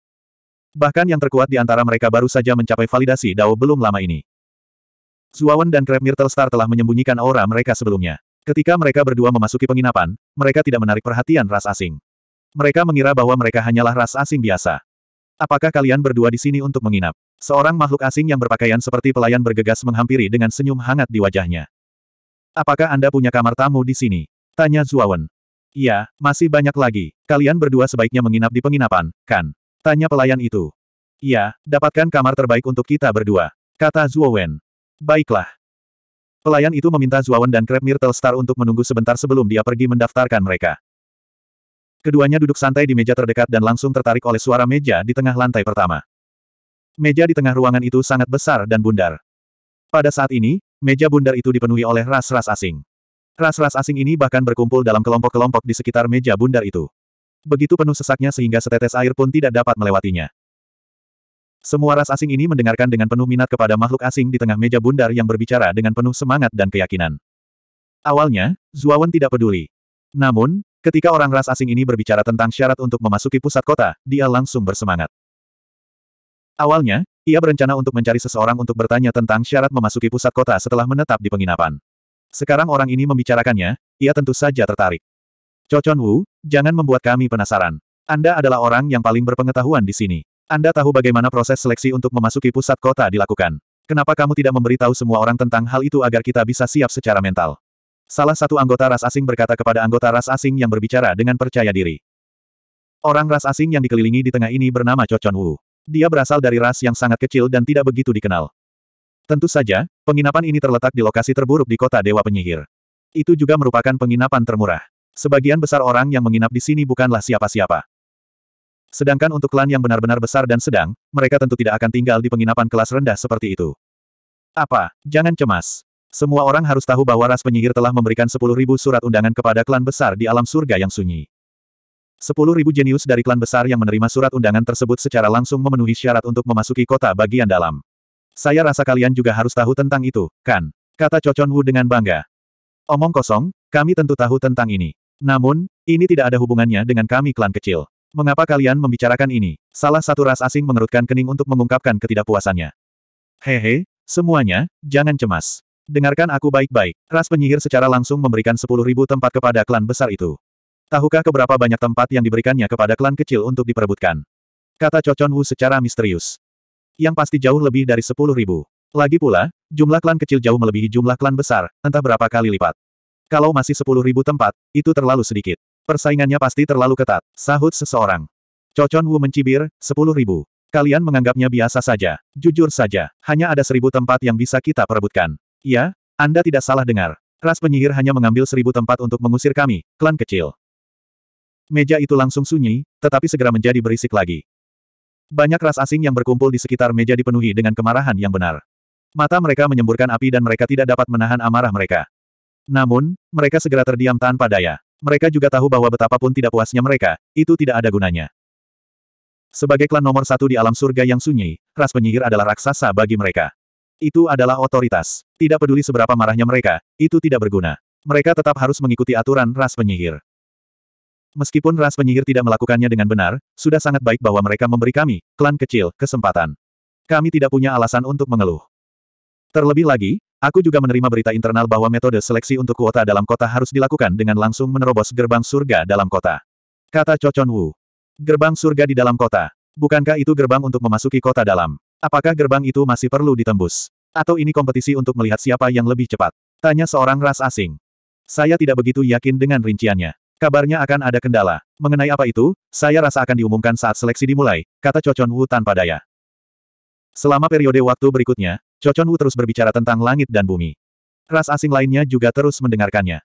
Bahkan yang terkuat di antara mereka baru saja mencapai validasi DAO belum lama ini. Zuawan dan Crab Myrtle Star telah menyembunyikan aura mereka sebelumnya. Ketika mereka berdua memasuki penginapan, mereka tidak menarik perhatian ras asing. Mereka mengira bahwa mereka hanyalah ras asing biasa. Apakah kalian berdua di sini untuk menginap? Seorang makhluk asing yang berpakaian seperti pelayan bergegas menghampiri dengan senyum hangat di wajahnya. Apakah Anda punya kamar tamu di sini? Tanya Zuawan. Iya, masih banyak lagi. Kalian berdua sebaiknya menginap di penginapan, kan? Tanya pelayan itu. Iya, dapatkan kamar terbaik untuk kita berdua. Kata Zuawan. Baiklah. Pelayan itu meminta Zuawan dan Crab Myrtle Star untuk menunggu sebentar sebelum dia pergi mendaftarkan mereka. Keduanya duduk santai di meja terdekat dan langsung tertarik oleh suara meja di tengah lantai pertama. Meja di tengah ruangan itu sangat besar dan bundar. Pada saat ini, meja bundar itu dipenuhi oleh ras-ras asing. Ras-ras asing ini bahkan berkumpul dalam kelompok-kelompok di sekitar meja bundar itu. Begitu penuh sesaknya sehingga setetes air pun tidak dapat melewatinya. Semua ras asing ini mendengarkan dengan penuh minat kepada makhluk asing di tengah meja bundar yang berbicara dengan penuh semangat dan keyakinan. Awalnya, Zuawan tidak peduli. Namun, Ketika orang ras asing ini berbicara tentang syarat untuk memasuki pusat kota, dia langsung bersemangat. Awalnya, ia berencana untuk mencari seseorang untuk bertanya tentang syarat memasuki pusat kota setelah menetap di penginapan. Sekarang orang ini membicarakannya, ia tentu saja tertarik. Cocon Wu, jangan membuat kami penasaran. Anda adalah orang yang paling berpengetahuan di sini. Anda tahu bagaimana proses seleksi untuk memasuki pusat kota dilakukan. Kenapa kamu tidak memberitahu semua orang tentang hal itu agar kita bisa siap secara mental? Salah satu anggota ras asing berkata kepada anggota ras asing yang berbicara dengan percaya diri. Orang ras asing yang dikelilingi di tengah ini bernama Chochon Wu. Dia berasal dari ras yang sangat kecil dan tidak begitu dikenal. Tentu saja, penginapan ini terletak di lokasi terburuk di kota Dewa Penyihir. Itu juga merupakan penginapan termurah. Sebagian besar orang yang menginap di sini bukanlah siapa-siapa. Sedangkan untuk klan yang benar-benar besar dan sedang, mereka tentu tidak akan tinggal di penginapan kelas rendah seperti itu. Apa, jangan cemas. Semua orang harus tahu bahwa ras penyihir telah memberikan 10.000 surat undangan kepada klan besar di alam surga yang sunyi. 10.000 jenius dari klan besar yang menerima surat undangan tersebut secara langsung memenuhi syarat untuk memasuki kota bagian dalam. Saya rasa kalian juga harus tahu tentang itu, kan? Kata Cocon Wu dengan bangga. Omong kosong, kami tentu tahu tentang ini. Namun, ini tidak ada hubungannya dengan kami klan kecil. Mengapa kalian membicarakan ini? Salah satu ras asing mengerutkan kening untuk mengungkapkan ketidakpuasannya. Hehe, semuanya, jangan cemas. Dengarkan aku baik-baik. Ras penyihir secara langsung memberikan sepuluh ribu tempat kepada klan besar itu. Tahukah keberapa banyak tempat yang diberikannya kepada klan kecil untuk diperebutkan? Kata Cocon Wu secara misterius. Yang pasti jauh lebih dari sepuluh ribu. Lagi pula, jumlah klan kecil jauh melebihi jumlah klan besar, entah berapa kali lipat. Kalau masih sepuluh ribu tempat, itu terlalu sedikit. Persaingannya pasti terlalu ketat, sahut seseorang. Cocon Wu mencibir, sepuluh ribu. Kalian menganggapnya biasa saja. Jujur saja, hanya ada seribu tempat yang bisa kita perebutkan. Iya, Anda tidak salah dengar. Ras penyihir hanya mengambil seribu tempat untuk mengusir kami, klan kecil. Meja itu langsung sunyi, tetapi segera menjadi berisik lagi. Banyak ras asing yang berkumpul di sekitar meja dipenuhi dengan kemarahan yang benar. Mata mereka menyemburkan api dan mereka tidak dapat menahan amarah mereka. Namun, mereka segera terdiam tanpa daya. Mereka juga tahu bahwa betapapun tidak puasnya mereka, itu tidak ada gunanya. Sebagai klan nomor satu di alam surga yang sunyi, ras penyihir adalah raksasa bagi mereka. Itu adalah otoritas. Tidak peduli seberapa marahnya mereka, itu tidak berguna. Mereka tetap harus mengikuti aturan ras penyihir. Meskipun ras penyihir tidak melakukannya dengan benar, sudah sangat baik bahwa mereka memberi kami, klan kecil, kesempatan. Kami tidak punya alasan untuk mengeluh. Terlebih lagi, aku juga menerima berita internal bahwa metode seleksi untuk kuota dalam kota harus dilakukan dengan langsung menerobos gerbang surga dalam kota. Kata Cocon Wu. Gerbang surga di dalam kota. Bukankah itu gerbang untuk memasuki kota dalam? Apakah gerbang itu masih perlu ditembus? Atau ini kompetisi untuk melihat siapa yang lebih cepat? Tanya seorang ras asing. Saya tidak begitu yakin dengan rinciannya. Kabarnya akan ada kendala. Mengenai apa itu, saya rasa akan diumumkan saat seleksi dimulai, kata Chochon Wu tanpa daya. Selama periode waktu berikutnya, Chochon Wu terus berbicara tentang langit dan bumi. Ras asing lainnya juga terus mendengarkannya.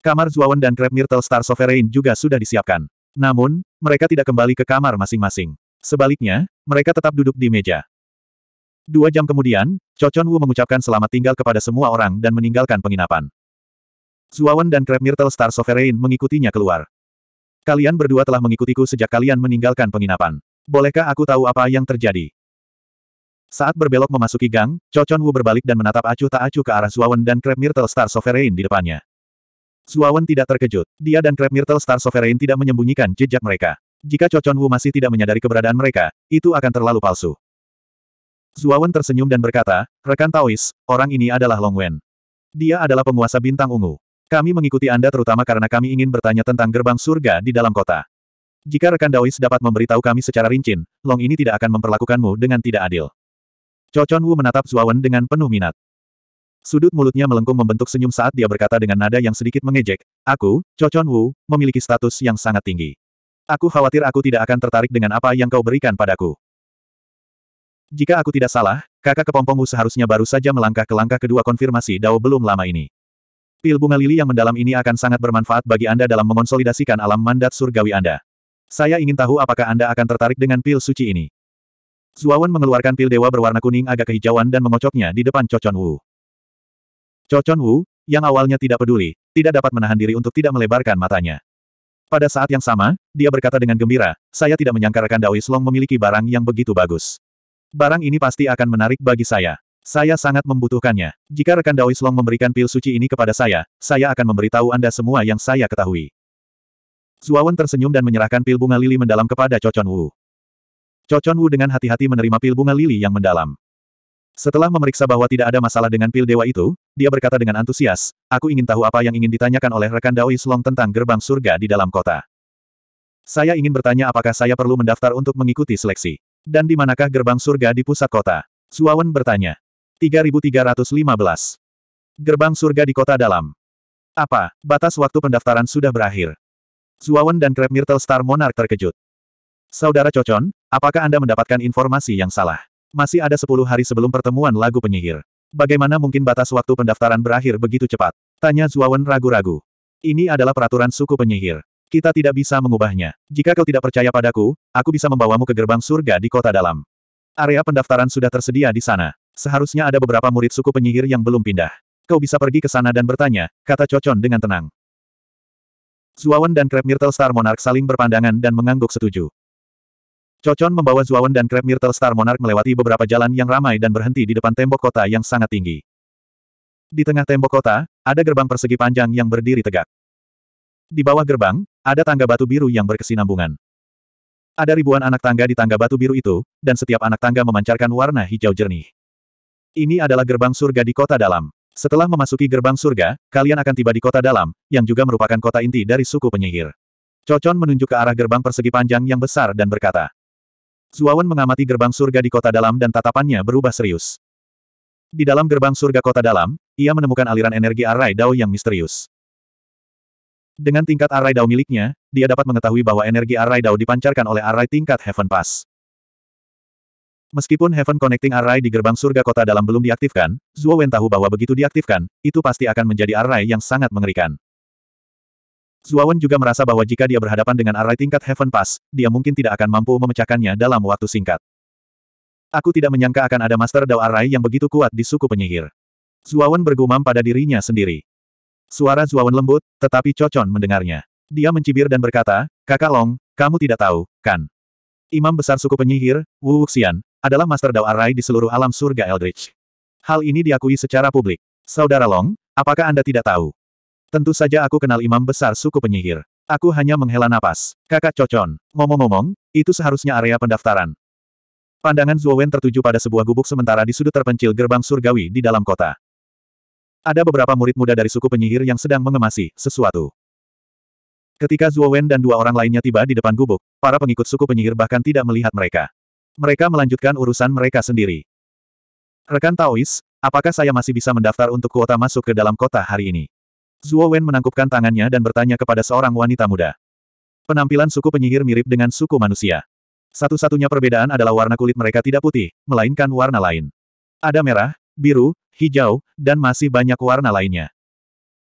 Kamar Zuawan dan Krep Myrtle Star Sovereign juga sudah disiapkan. Namun, mereka tidak kembali ke kamar masing-masing. Sebaliknya, mereka tetap duduk di meja. Dua jam kemudian, Cocon Wu mengucapkan selamat tinggal kepada semua orang dan meninggalkan penginapan. Zuawan dan Crab Myrtle Star Sovereign mengikutinya keluar. Kalian berdua telah mengikutiku sejak kalian meninggalkan penginapan. Bolehkah aku tahu apa yang terjadi? Saat berbelok memasuki gang, Cocon Wu berbalik dan menatap acuh tak acuh ke arah Zuawan dan Crab Myrtle Star Sovereign di depannya. Zuawan tidak terkejut. Dia dan Crab Myrtle Star Sovereign tidak menyembunyikan jejak mereka. Jika Cocon Wu masih tidak menyadari keberadaan mereka, itu akan terlalu palsu. Zuawan tersenyum dan berkata, Rekan Taois, orang ini adalah Long Wen. Dia adalah penguasa bintang ungu. Kami mengikuti Anda terutama karena kami ingin bertanya tentang gerbang surga di dalam kota. Jika rekan Daois dapat memberitahu kami secara rinci, Long ini tidak akan memperlakukanmu dengan tidak adil. Cocon Wu menatap Zuawan dengan penuh minat. Sudut mulutnya melengkung membentuk senyum saat dia berkata dengan nada yang sedikit mengejek, Aku, Cocon Wu, memiliki status yang sangat tinggi. Aku khawatir aku tidak akan tertarik dengan apa yang kau berikan padaku. Jika aku tidak salah, kakak kepompongmu seharusnya baru saja melangkah ke langkah kedua konfirmasi Dao belum lama ini. Pil bunga lili yang mendalam ini akan sangat bermanfaat bagi Anda dalam mengonsolidasikan alam mandat surgawi Anda. Saya ingin tahu apakah Anda akan tertarik dengan pil suci ini. Zuawan mengeluarkan pil dewa berwarna kuning agak kehijauan dan mengocoknya di depan Cocon Wu. Cocon Wu, yang awalnya tidak peduli, tidak dapat menahan diri untuk tidak melebarkan matanya. Pada saat yang sama, dia berkata dengan gembira, saya tidak menyangka rekan Daois Long memiliki barang yang begitu bagus. Barang ini pasti akan menarik bagi saya. Saya sangat membutuhkannya. Jika rekan Daois Long memberikan pil suci ini kepada saya, saya akan memberitahu Anda semua yang saya ketahui. Zuawan tersenyum dan menyerahkan pil bunga lili mendalam kepada Cocon Wu. Cocon Wu dengan hati-hati menerima pil bunga lili yang mendalam. Setelah memeriksa bahwa tidak ada masalah dengan pil dewa itu, dia berkata dengan antusias, aku ingin tahu apa yang ingin ditanyakan oleh rekan Dao Long tentang gerbang surga di dalam kota. Saya ingin bertanya apakah saya perlu mendaftar untuk mengikuti seleksi. Dan di manakah gerbang surga di pusat kota? Suawan bertanya. 3315. Gerbang surga di kota dalam. Apa, batas waktu pendaftaran sudah berakhir? Suawan dan Krep Myrtle Star Monarch terkejut. Saudara Cocon, apakah Anda mendapatkan informasi yang salah? Masih ada sepuluh hari sebelum pertemuan lagu penyihir. Bagaimana mungkin batas waktu pendaftaran berakhir begitu cepat? Tanya Zuawan ragu-ragu. Ini adalah peraturan suku penyihir. Kita tidak bisa mengubahnya. Jika kau tidak percaya padaku, aku bisa membawamu ke gerbang surga di kota dalam. Area pendaftaran sudah tersedia di sana. Seharusnya ada beberapa murid suku penyihir yang belum pindah. Kau bisa pergi ke sana dan bertanya, kata Cocon dengan tenang. Zuawan dan Krep Myrtle Star Monarch saling berpandangan dan mengangguk setuju. Cocon membawa Zuawan dan Crab Myrtle Star Monarch melewati beberapa jalan yang ramai dan berhenti di depan tembok kota yang sangat tinggi. Di tengah tembok kota, ada gerbang persegi panjang yang berdiri tegak. Di bawah gerbang, ada tangga batu biru yang berkesinambungan. Ada ribuan anak tangga di tangga batu biru itu, dan setiap anak tangga memancarkan warna hijau jernih. Ini adalah gerbang surga di kota dalam. Setelah memasuki gerbang surga, kalian akan tiba di kota dalam, yang juga merupakan kota inti dari suku penyihir. Cocon menunjuk ke arah gerbang persegi panjang yang besar dan berkata, Zuawan mengamati gerbang surga di kota dalam dan tatapannya berubah serius. Di dalam gerbang surga kota dalam, ia menemukan aliran energi Arai Dao yang misterius. Dengan tingkat Arai Dao miliknya, dia dapat mengetahui bahwa energi Arai Dao dipancarkan oleh Arai tingkat Heaven Pass. Meskipun Heaven Connecting Arai di gerbang surga kota dalam belum diaktifkan, Zuo Wen tahu bahwa begitu diaktifkan, itu pasti akan menjadi arai yang sangat mengerikan. Zuawan juga merasa bahwa jika dia berhadapan dengan arai tingkat Heaven Pass, dia mungkin tidak akan mampu memecahkannya dalam waktu singkat. Aku tidak menyangka akan ada Master Dao Arai yang begitu kuat di suku penyihir. Zuawan bergumam pada dirinya sendiri. Suara Zuawan lembut, tetapi Cocon mendengarnya. Dia mencibir dan berkata, Kakak Long, kamu tidak tahu, kan? Imam besar suku penyihir, Wu Wuxian, adalah Master Dao Arai di seluruh alam surga Eldritch. Hal ini diakui secara publik. Saudara Long, apakah Anda tidak tahu? Tentu saja aku kenal imam besar suku penyihir. Aku hanya menghela napas. Kakak Cocon, ngomong-ngomong, itu seharusnya area pendaftaran. Pandangan Zuowen tertuju pada sebuah gubuk sementara di sudut terpencil gerbang surgawi di dalam kota. Ada beberapa murid muda dari suku penyihir yang sedang mengemasi sesuatu. Ketika Zuowen dan dua orang lainnya tiba di depan gubuk, para pengikut suku penyihir bahkan tidak melihat mereka. Mereka melanjutkan urusan mereka sendiri. Rekan Taois, apakah saya masih bisa mendaftar untuk kuota masuk ke dalam kota hari ini? Zuo Wen menangkupkan tangannya dan bertanya kepada seorang wanita muda. Penampilan suku penyihir mirip dengan suku manusia. Satu-satunya perbedaan adalah warna kulit mereka tidak putih, melainkan warna lain. Ada merah, biru, hijau, dan masih banyak warna lainnya.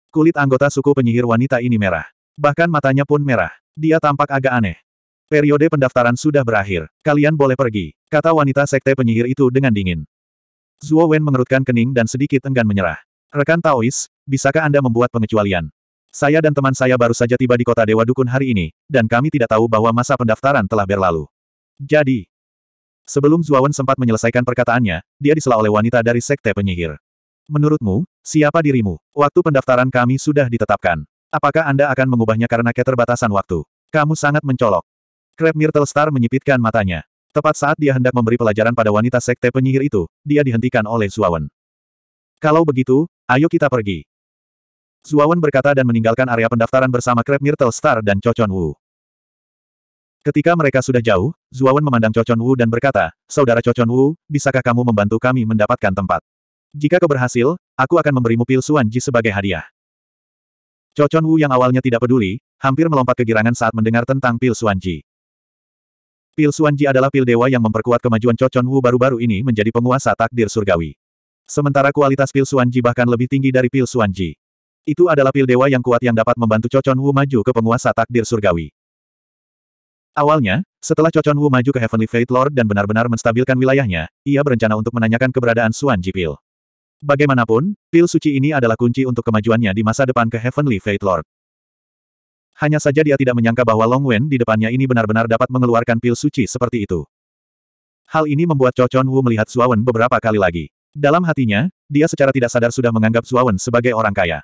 Kulit anggota suku penyihir wanita ini merah. Bahkan matanya pun merah. Dia tampak agak aneh. Periode pendaftaran sudah berakhir. Kalian boleh pergi, kata wanita sekte penyihir itu dengan dingin. Zuo Wen mengerutkan kening dan sedikit enggan menyerah. Rekan Taois, bisakah Anda membuat pengecualian? Saya dan teman saya baru saja tiba di kota Dewa Dukun hari ini, dan kami tidak tahu bahwa masa pendaftaran telah berlalu. Jadi, sebelum Zuawan sempat menyelesaikan perkataannya, dia disela oleh wanita dari sekte penyihir. Menurutmu, siapa dirimu? Waktu pendaftaran kami sudah ditetapkan. Apakah Anda akan mengubahnya karena keterbatasan waktu? Kamu sangat mencolok. Myrtle Star menyipitkan matanya. Tepat saat dia hendak memberi pelajaran pada wanita sekte penyihir itu, dia dihentikan oleh Zuawan. Kalau begitu, ayo kita pergi. Zuawan berkata dan meninggalkan area pendaftaran bersama Krep Myrtle Star dan Chocon Wu. Ketika mereka sudah jauh, Zuawan memandang Chocon Wu dan berkata, Saudara Chocon Wu, bisakah kamu membantu kami mendapatkan tempat? Jika kau berhasil, aku akan memberimu pil Suan Ji sebagai hadiah. Chocon Wu yang awalnya tidak peduli, hampir melompat kegirangan saat mendengar tentang pil Suan Ji. Pil Suan Ji adalah pil dewa yang memperkuat kemajuan Chocon Wu baru-baru ini menjadi penguasa takdir surgawi. Sementara kualitas pil Suanji bahkan lebih tinggi dari pil Suanji. Itu adalah pil dewa yang kuat yang dapat membantu Cocon Wu maju ke penguasa takdir surgawi. Awalnya, setelah Cocon Wu maju ke Heavenly Fate Lord dan benar-benar menstabilkan wilayahnya, ia berencana untuk menanyakan keberadaan Suanji Pil. Bagaimanapun, pil suci ini adalah kunci untuk kemajuannya di masa depan ke Heavenly Fate Lord. Hanya saja dia tidak menyangka bahwa Long Wen di depannya ini benar-benar dapat mengeluarkan pil suci seperti itu. Hal ini membuat Cocon Wu melihat Suawen beberapa kali lagi. Dalam hatinya, dia secara tidak sadar sudah menganggap Zuawan sebagai orang kaya.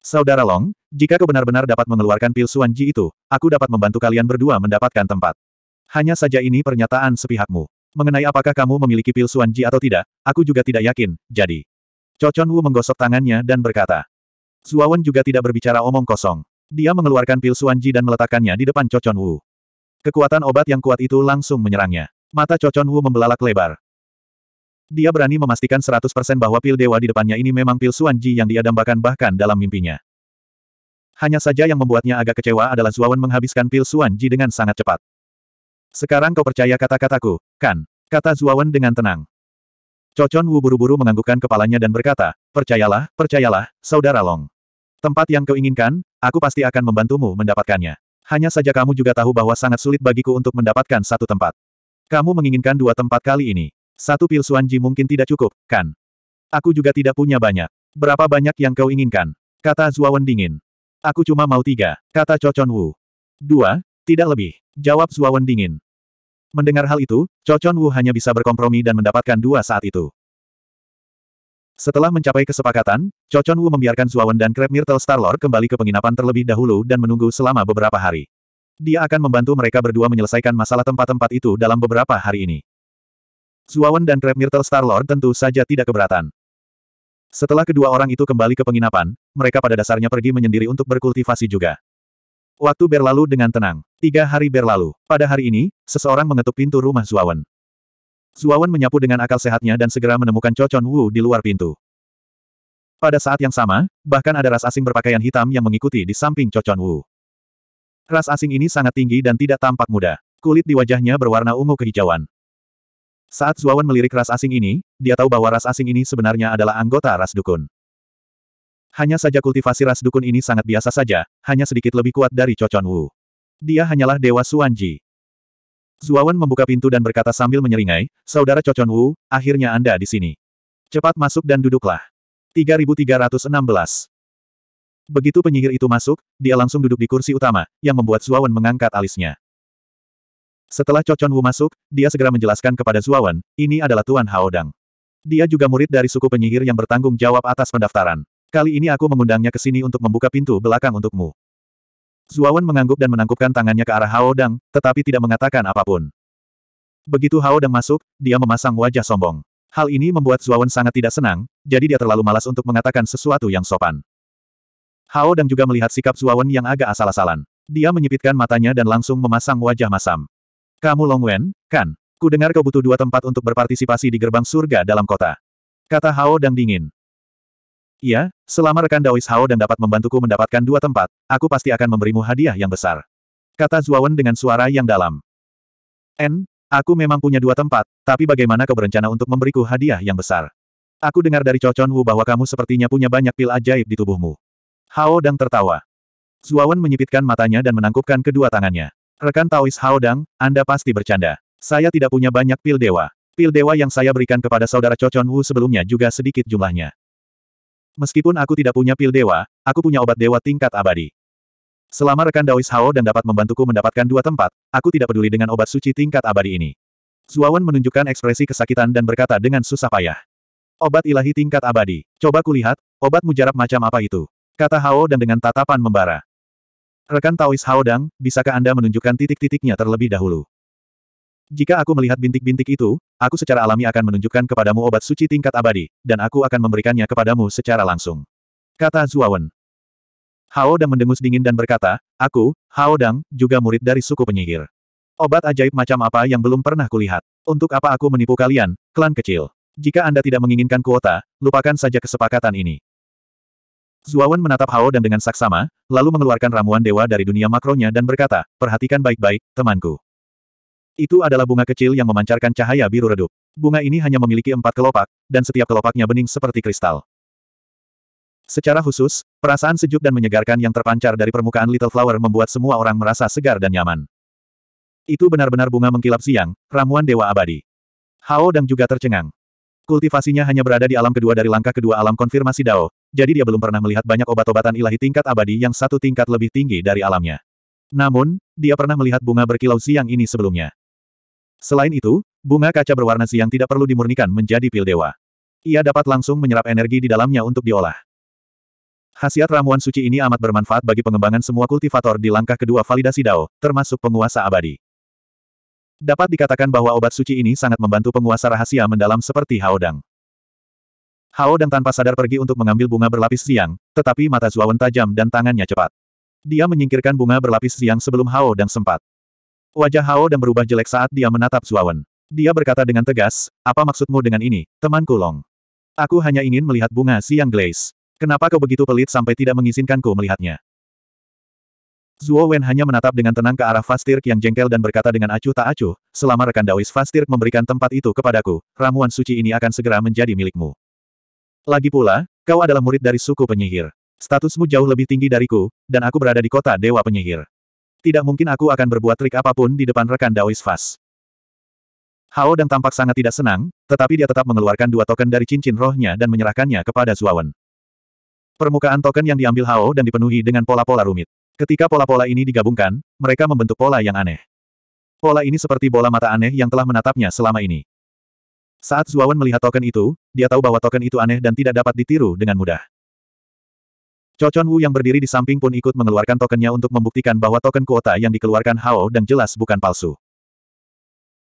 Saudara Long, jika kau benar-benar dapat mengeluarkan pil Ji itu, aku dapat membantu kalian berdua mendapatkan tempat. Hanya saja ini pernyataan sepihakmu. Mengenai apakah kamu memiliki pil Ji atau tidak, aku juga tidak yakin, jadi. Cocon Wu menggosok tangannya dan berkata. Zuawan juga tidak berbicara omong kosong. Dia mengeluarkan pil Ji dan meletakkannya di depan Cocon Wu. Kekuatan obat yang kuat itu langsung menyerangnya. Mata Cocon Wu membelalak lebar. Dia berani memastikan 100% bahwa pil dewa di depannya ini memang pil Suan Ji yang dia dambakan bahkan dalam mimpinya. Hanya saja yang membuatnya agak kecewa adalah Zuawan menghabiskan pil Suan Ji dengan sangat cepat. Sekarang kau percaya kata-kataku, kan? Kata Zuawan dengan tenang. Cocon Wu buru-buru menganggukkan kepalanya dan berkata, Percayalah, percayalah, Saudara Long. Tempat yang kau inginkan, aku pasti akan membantumu mendapatkannya. Hanya saja kamu juga tahu bahwa sangat sulit bagiku untuk mendapatkan satu tempat. Kamu menginginkan dua tempat kali ini. Satu pil suanji mungkin tidak cukup, kan? Aku juga tidak punya banyak. Berapa banyak yang kau inginkan? Kata Zuawan dingin. Aku cuma mau tiga, kata Cocon Wu. Dua, tidak lebih, jawab Zuawan dingin. Mendengar hal itu, Cocon Wu hanya bisa berkompromi dan mendapatkan dua saat itu. Setelah mencapai kesepakatan, Cocon Wu membiarkan Zuawan dan Crab Myrtle Starlord kembali ke penginapan terlebih dahulu dan menunggu selama beberapa hari. Dia akan membantu mereka berdua menyelesaikan masalah tempat-tempat itu dalam beberapa hari ini. Zuawan dan Red Myrtle Star-Lord tentu saja tidak keberatan. Setelah kedua orang itu kembali ke penginapan, mereka pada dasarnya pergi menyendiri untuk berkultivasi juga. Waktu berlalu dengan tenang. Tiga hari berlalu. Pada hari ini, seseorang mengetuk pintu rumah Zuawan. Zuawan menyapu dengan akal sehatnya dan segera menemukan Cocon Wu di luar pintu. Pada saat yang sama, bahkan ada ras asing berpakaian hitam yang mengikuti di samping Cocon Wu. Ras asing ini sangat tinggi dan tidak tampak muda. Kulit di wajahnya berwarna ungu kehijauan. Saat Zuawan melirik ras asing ini, dia tahu bahwa ras asing ini sebenarnya adalah anggota ras dukun. Hanya saja kultivasi ras dukun ini sangat biasa saja, hanya sedikit lebih kuat dari Cocon Wu. Dia hanyalah Dewa Suanji. Zuawan membuka pintu dan berkata sambil menyeringai, Saudara Cocon Wu, akhirnya Anda di sini. Cepat masuk dan duduklah. 3316 Begitu penyihir itu masuk, dia langsung duduk di kursi utama, yang membuat Zuawan mengangkat alisnya. Setelah Cocon Wu masuk, dia segera menjelaskan kepada Zuawan, ini adalah Tuan Haodang. Dia juga murid dari suku penyihir yang bertanggung jawab atas pendaftaran. Kali ini aku mengundangnya ke sini untuk membuka pintu belakang untukmu. Zuawan mengangguk dan menangkupkan tangannya ke arah Haodang, tetapi tidak mengatakan apapun. Begitu Haodang masuk, dia memasang wajah sombong. Hal ini membuat Zuawan sangat tidak senang, jadi dia terlalu malas untuk mengatakan sesuatu yang sopan. Hao juga melihat sikap Zuawan yang agak asal-asalan. Dia menyipitkan matanya dan langsung memasang wajah masam. Kamu Long Wen, kan? Ku dengar kau butuh dua tempat untuk berpartisipasi di gerbang surga dalam kota. Kata Hao Dang dingin. Iya, selama rekan Daois Hao Dang dapat membantuku mendapatkan dua tempat, aku pasti akan memberimu hadiah yang besar. Kata Zuawan dengan suara yang dalam. N, aku memang punya dua tempat, tapi bagaimana kau berencana untuk memberiku hadiah yang besar? Aku dengar dari Cocon Wu bahwa kamu sepertinya punya banyak pil ajaib di tubuhmu. Hao Dang tertawa. Zuawan menyipitkan matanya dan menangkupkan kedua tangannya. Rekan Taois Haodang, Anda pasti bercanda. Saya tidak punya banyak pil dewa. Pil dewa yang saya berikan kepada saudara Cocon Wu sebelumnya juga sedikit jumlahnya. Meskipun aku tidak punya pil dewa, aku punya obat dewa tingkat abadi. Selama rekan Daois Hao dan dapat membantuku mendapatkan dua tempat, aku tidak peduli dengan obat suci tingkat abadi ini. Zuawan menunjukkan ekspresi kesakitan dan berkata dengan susah payah. Obat ilahi tingkat abadi. Coba kulihat, obat mujarab macam apa itu? Kata Hao dan dengan tatapan membara. Rekan Taois Haodang, bisakah Anda menunjukkan titik-titiknya terlebih dahulu? Jika aku melihat bintik-bintik itu, aku secara alami akan menunjukkan kepadamu obat suci tingkat abadi, dan aku akan memberikannya kepadamu secara langsung. Kata Zuawan. Hao Dang mendengus dingin dan berkata, aku, Hao Dang, juga murid dari suku penyihir. Obat ajaib macam apa yang belum pernah kulihat. Untuk apa aku menipu kalian, klan kecil? Jika Anda tidak menginginkan kuota, lupakan saja kesepakatan ini. Zuawan menatap Hao dan dengan saksama, lalu mengeluarkan ramuan dewa dari dunia makronya dan berkata, perhatikan baik-baik, temanku. Itu adalah bunga kecil yang memancarkan cahaya biru redup. Bunga ini hanya memiliki empat kelopak, dan setiap kelopaknya bening seperti kristal. Secara khusus, perasaan sejuk dan menyegarkan yang terpancar dari permukaan Little Flower membuat semua orang merasa segar dan nyaman. Itu benar-benar bunga mengkilap siang, ramuan dewa abadi. Hao dan juga tercengang. Kultivasinya hanya berada di alam kedua dari langkah kedua alam konfirmasi Dao, jadi dia belum pernah melihat banyak obat-obatan ilahi tingkat abadi yang satu tingkat lebih tinggi dari alamnya. Namun, dia pernah melihat bunga berkilau siang ini sebelumnya. Selain itu, bunga kaca berwarna siang tidak perlu dimurnikan menjadi pil dewa. Ia dapat langsung menyerap energi di dalamnya untuk diolah. Khasiat ramuan suci ini amat bermanfaat bagi pengembangan semua kultivator di langkah kedua validasi Dao, termasuk penguasa abadi. Dapat dikatakan bahwa obat suci ini sangat membantu penguasa rahasia mendalam seperti Haodang. Hao dan tanpa sadar pergi untuk mengambil bunga berlapis siang, tetapi mata Zuawan tajam dan tangannya cepat. Dia menyingkirkan bunga berlapis siang sebelum Hao dan sempat. Wajah Hao dan berubah jelek saat dia menatap Zuawan. Dia berkata dengan tegas, apa maksudmu dengan ini, temanku Long? Aku hanya ingin melihat bunga siang glaze. Kenapa kau begitu pelit sampai tidak mengizinkanku melihatnya? Zuo Wen hanya menatap dengan tenang ke arah Fastirk yang jengkel dan berkata dengan acuh tak acuh, selama rekan Daois Fastirk memberikan tempat itu kepadaku, ramuan suci ini akan segera menjadi milikmu. Lagi pula, kau adalah murid dari suku penyihir. Statusmu jauh lebih tinggi dariku, dan aku berada di kota Dewa Penyihir. Tidak mungkin aku akan berbuat trik apapun di depan rekan Daois Fas. Hao dan tampak sangat tidak senang, tetapi dia tetap mengeluarkan dua token dari cincin rohnya dan menyerahkannya kepada Zuawan. Permukaan token yang diambil Hao dan dipenuhi dengan pola-pola rumit. Ketika pola-pola ini digabungkan, mereka membentuk pola yang aneh. Pola ini seperti bola mata aneh yang telah menatapnya selama ini. Saat Zuawan melihat token itu, dia tahu bahwa token itu aneh dan tidak dapat ditiru dengan mudah. Cocon Wu yang berdiri di samping pun ikut mengeluarkan tokennya untuk membuktikan bahwa token kuota yang dikeluarkan Hao dan jelas bukan palsu.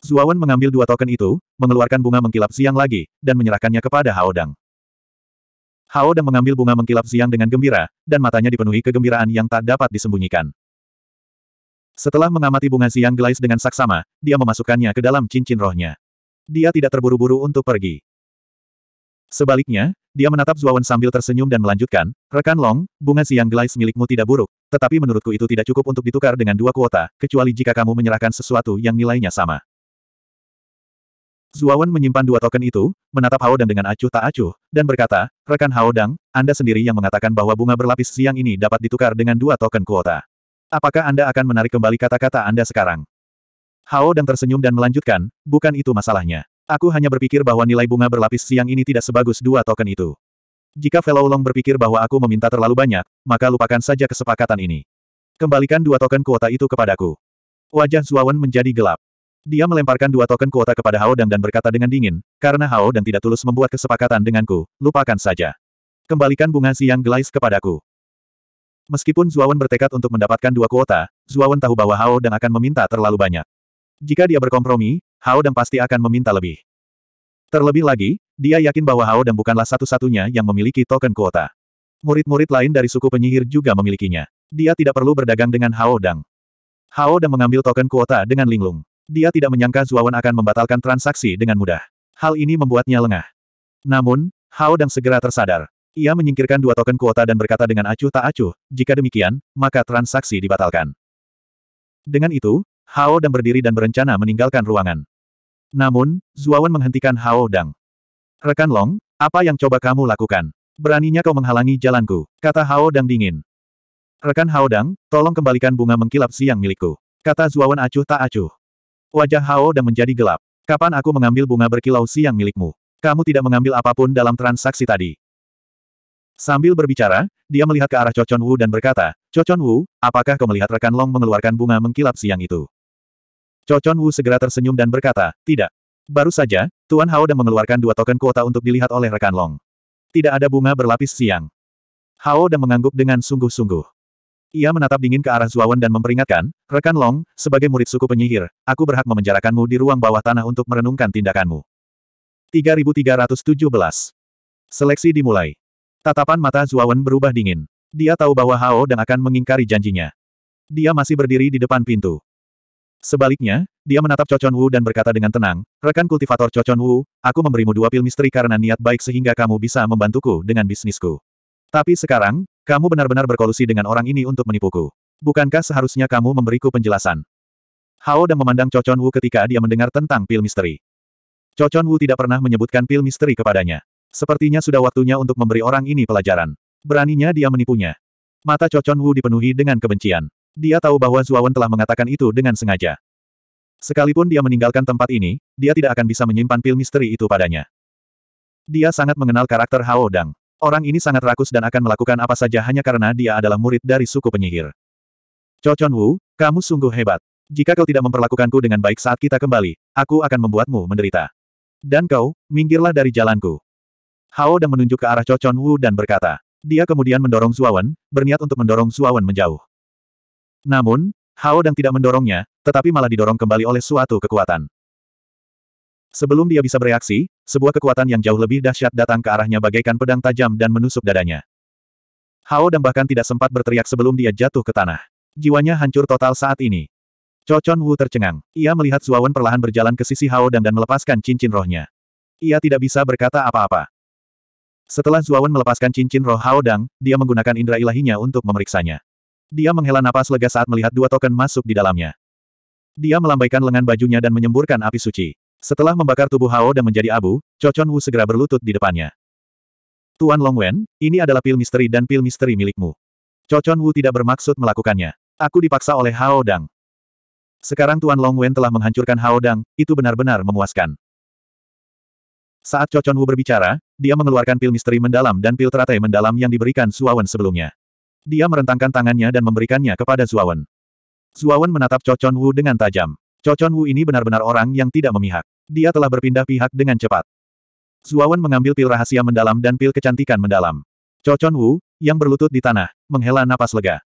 Zuawan mengambil dua token itu, mengeluarkan bunga mengkilap siang lagi, dan menyerahkannya kepada Hao Dang. Hao Dang mengambil bunga mengkilap siang dengan gembira, dan matanya dipenuhi kegembiraan yang tak dapat disembunyikan. Setelah mengamati bunga siang gelais dengan saksama, dia memasukkannya ke dalam cincin rohnya dia tidak terburu-buru untuk pergi. Sebaliknya, dia menatap Zuawan sambil tersenyum dan melanjutkan, Rekan Long, bunga siang gelais milikmu tidak buruk, tetapi menurutku itu tidak cukup untuk ditukar dengan dua kuota, kecuali jika kamu menyerahkan sesuatu yang nilainya sama. Zuawan menyimpan dua token itu, menatap Hao dan dengan acuh tak acuh, dan berkata, Rekan Hao Dang, Anda sendiri yang mengatakan bahwa bunga berlapis siang ini dapat ditukar dengan dua token kuota. Apakah Anda akan menarik kembali kata-kata Anda sekarang? Hao dan tersenyum dan melanjutkan, bukan itu masalahnya. Aku hanya berpikir bahwa nilai bunga berlapis siang ini tidak sebagus dua token itu. Jika Fellow Long berpikir bahwa aku meminta terlalu banyak, maka lupakan saja kesepakatan ini. Kembalikan dua token kuota itu kepadaku. Wajah Zuawan menjadi gelap. Dia melemparkan dua token kuota kepada Hao Dang dan berkata dengan dingin, karena Hao Dang tidak tulus membuat kesepakatan denganku, lupakan saja. Kembalikan bunga siang gelais kepadaku. Meskipun Zuawan bertekad untuk mendapatkan dua kuota, Zuawan tahu bahwa Hao Dang akan meminta terlalu banyak. Jika dia berkompromi, Hao Dang pasti akan meminta lebih. Terlebih lagi, dia yakin bahwa Hao Dang bukanlah satu-satunya yang memiliki token kuota. Murid-murid lain dari suku penyihir juga memilikinya. Dia tidak perlu berdagang dengan Hao Dang. Hao Dang mengambil token kuota dengan linglung. Dia tidak menyangka Zuawan akan membatalkan transaksi dengan mudah. Hal ini membuatnya lengah. Namun, Hao Dang segera tersadar. Ia menyingkirkan dua token kuota dan berkata dengan acuh tak acuh, jika demikian, maka transaksi dibatalkan. Dengan itu, Hao Dang berdiri dan berencana meninggalkan ruangan. Namun, Zuawan menghentikan Hao Dang. Rekan Long, apa yang coba kamu lakukan? Beraninya kau menghalangi jalanku, kata Hao Dang dingin. Rekan Hao Dang, tolong kembalikan bunga mengkilap siang milikku, kata Zuawan acuh tak acuh. Wajah Hao Dang menjadi gelap. Kapan aku mengambil bunga berkilau siang milikmu? Kamu tidak mengambil apapun dalam transaksi tadi. Sambil berbicara, dia melihat ke arah Cocon Wu dan berkata, Cocon Wu, apakah kau melihat rekan Long mengeluarkan bunga mengkilap siang itu? Cocon Wu segera tersenyum dan berkata, tidak. Baru saja, Tuan Hao dan mengeluarkan dua token kuota untuk dilihat oleh rekan Long. Tidak ada bunga berlapis siang. Hao dan mengangguk dengan sungguh-sungguh. Ia menatap dingin ke arah Zuawan dan memperingatkan, rekan Long, sebagai murid suku penyihir, aku berhak memenjarakanmu di ruang bawah tanah untuk merenungkan tindakanmu. 3317. Seleksi dimulai. Tatapan mata Zuawan berubah dingin. Dia tahu bahwa Hao dan akan mengingkari janjinya. Dia masih berdiri di depan pintu. Sebaliknya, dia menatap Cocon Wu dan berkata dengan tenang, Rekan kultivator Cocon Wu, aku memberimu dua pil misteri karena niat baik sehingga kamu bisa membantuku dengan bisnisku. Tapi sekarang, kamu benar-benar berkolusi dengan orang ini untuk menipuku. Bukankah seharusnya kamu memberiku penjelasan? Hao dan memandang Cocon Wu ketika dia mendengar tentang pil misteri. Cocon Wu tidak pernah menyebutkan pil misteri kepadanya. Sepertinya sudah waktunya untuk memberi orang ini pelajaran. Beraninya dia menipunya. Mata Cocon Wu dipenuhi dengan kebencian. Dia tahu bahwa Zuawan telah mengatakan itu dengan sengaja. Sekalipun dia meninggalkan tempat ini, dia tidak akan bisa menyimpan pil misteri itu padanya. Dia sangat mengenal karakter Hao Dang. Orang ini sangat rakus dan akan melakukan apa saja hanya karena dia adalah murid dari suku penyihir. Cho Chon Wu, kamu sungguh hebat. Jika kau tidak memperlakukanku dengan baik saat kita kembali, aku akan membuatmu menderita. Dan kau, minggirlah dari jalanku. Hao Dang menunjuk ke arah Cho Chon Wu dan berkata. Dia kemudian mendorong Zuawan, berniat untuk mendorong Zuawan menjauh. Namun, Hao Dang tidak mendorongnya, tetapi malah didorong kembali oleh suatu kekuatan. Sebelum dia bisa bereaksi, sebuah kekuatan yang jauh lebih dahsyat datang ke arahnya bagaikan pedang tajam dan menusuk dadanya. Hao Dang bahkan tidak sempat berteriak sebelum dia jatuh ke tanah. Jiwanya hancur total saat ini. Cocon Wu tercengang. Ia melihat Suawan perlahan berjalan ke sisi Hao Dang dan melepaskan cincin rohnya. Ia tidak bisa berkata apa-apa. Setelah Zuawan melepaskan cincin roh Hao Dang, dia menggunakan indera ilahinya untuk memeriksanya. Dia menghela napas lega saat melihat dua token masuk di dalamnya. Dia melambaikan lengan bajunya dan menyemburkan api suci. Setelah membakar tubuh Hao dan menjadi abu, Chocon Wu segera berlutut di depannya. Tuan Longwen, ini adalah pil misteri dan pil misteri milikmu. Chocon Wu tidak bermaksud melakukannya. Aku dipaksa oleh Hao Dang. Sekarang Tuan Longwen telah menghancurkan Hao Dang, itu benar-benar memuaskan. Saat Chocon Wu berbicara, dia mengeluarkan pil misteri mendalam dan pil teratai mendalam yang diberikan Suawan sebelumnya. Dia merentangkan tangannya dan memberikannya kepada Zuawan. Zuawan menatap Cocon Wu dengan tajam. Cocon Wu ini benar-benar orang yang tidak memihak. Dia telah berpindah pihak dengan cepat. Zuawan mengambil pil rahasia mendalam dan pil kecantikan mendalam. Cocon Wu, yang berlutut di tanah, menghela napas lega.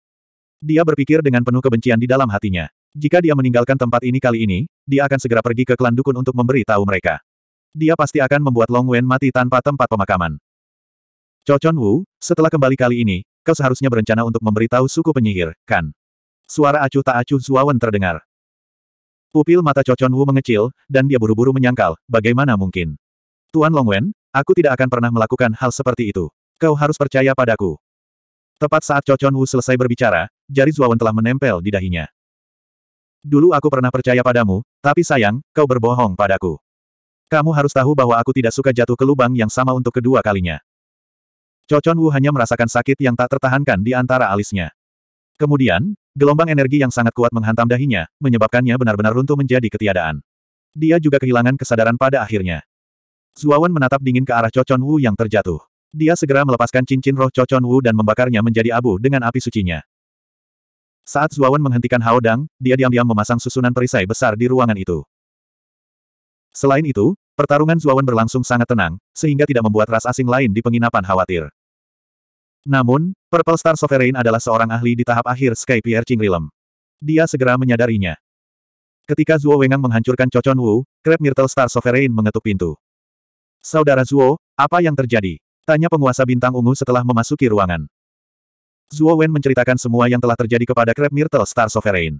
Dia berpikir dengan penuh kebencian di dalam hatinya. Jika dia meninggalkan tempat ini kali ini, dia akan segera pergi ke klan dukun untuk memberi tahu mereka. Dia pasti akan membuat Long Wen mati tanpa tempat pemakaman. Cocon Wu, setelah kembali kali ini, Kau seharusnya berencana untuk memberitahu suku penyihir, kan? Suara acuh tak acuh Zuawan terdengar. Pupil mata Cocon Wu mengecil, dan dia buru-buru menyangkal, bagaimana mungkin? Tuan Longwen, aku tidak akan pernah melakukan hal seperti itu. Kau harus percaya padaku. Tepat saat Cocon Wu selesai berbicara, jari Zuawan telah menempel di dahinya. Dulu aku pernah percaya padamu, tapi sayang, kau berbohong padaku. Kamu harus tahu bahwa aku tidak suka jatuh ke lubang yang sama untuk kedua kalinya. Cocon Wu hanya merasakan sakit yang tak tertahankan di antara alisnya. Kemudian, gelombang energi yang sangat kuat menghantam dahinya, menyebabkannya benar-benar runtuh menjadi ketiadaan. Dia juga kehilangan kesadaran pada akhirnya. Zuawan menatap dingin ke arah Cocon Wu yang terjatuh. Dia segera melepaskan cincin roh Cocon Wu dan membakarnya menjadi abu dengan api sucinya. Saat Zuawan menghentikan Hao Dang, dia diam-diam memasang susunan perisai besar di ruangan itu. Selain itu, pertarungan Zuawan berlangsung sangat tenang, sehingga tidak membuat ras asing lain di penginapan khawatir. Namun, Purple Star Sovereign adalah seorang ahli di tahap akhir Sky Piercing Realm. Dia segera menyadarinya. Ketika Zuo Wengang menghancurkan Cocon Wu, Crab Myrtle Star Sovereign mengetuk pintu. Saudara Zuo, apa yang terjadi? Tanya penguasa bintang ungu setelah memasuki ruangan. Zuo Wen menceritakan semua yang telah terjadi kepada Crab Myrtle Star Sovereign.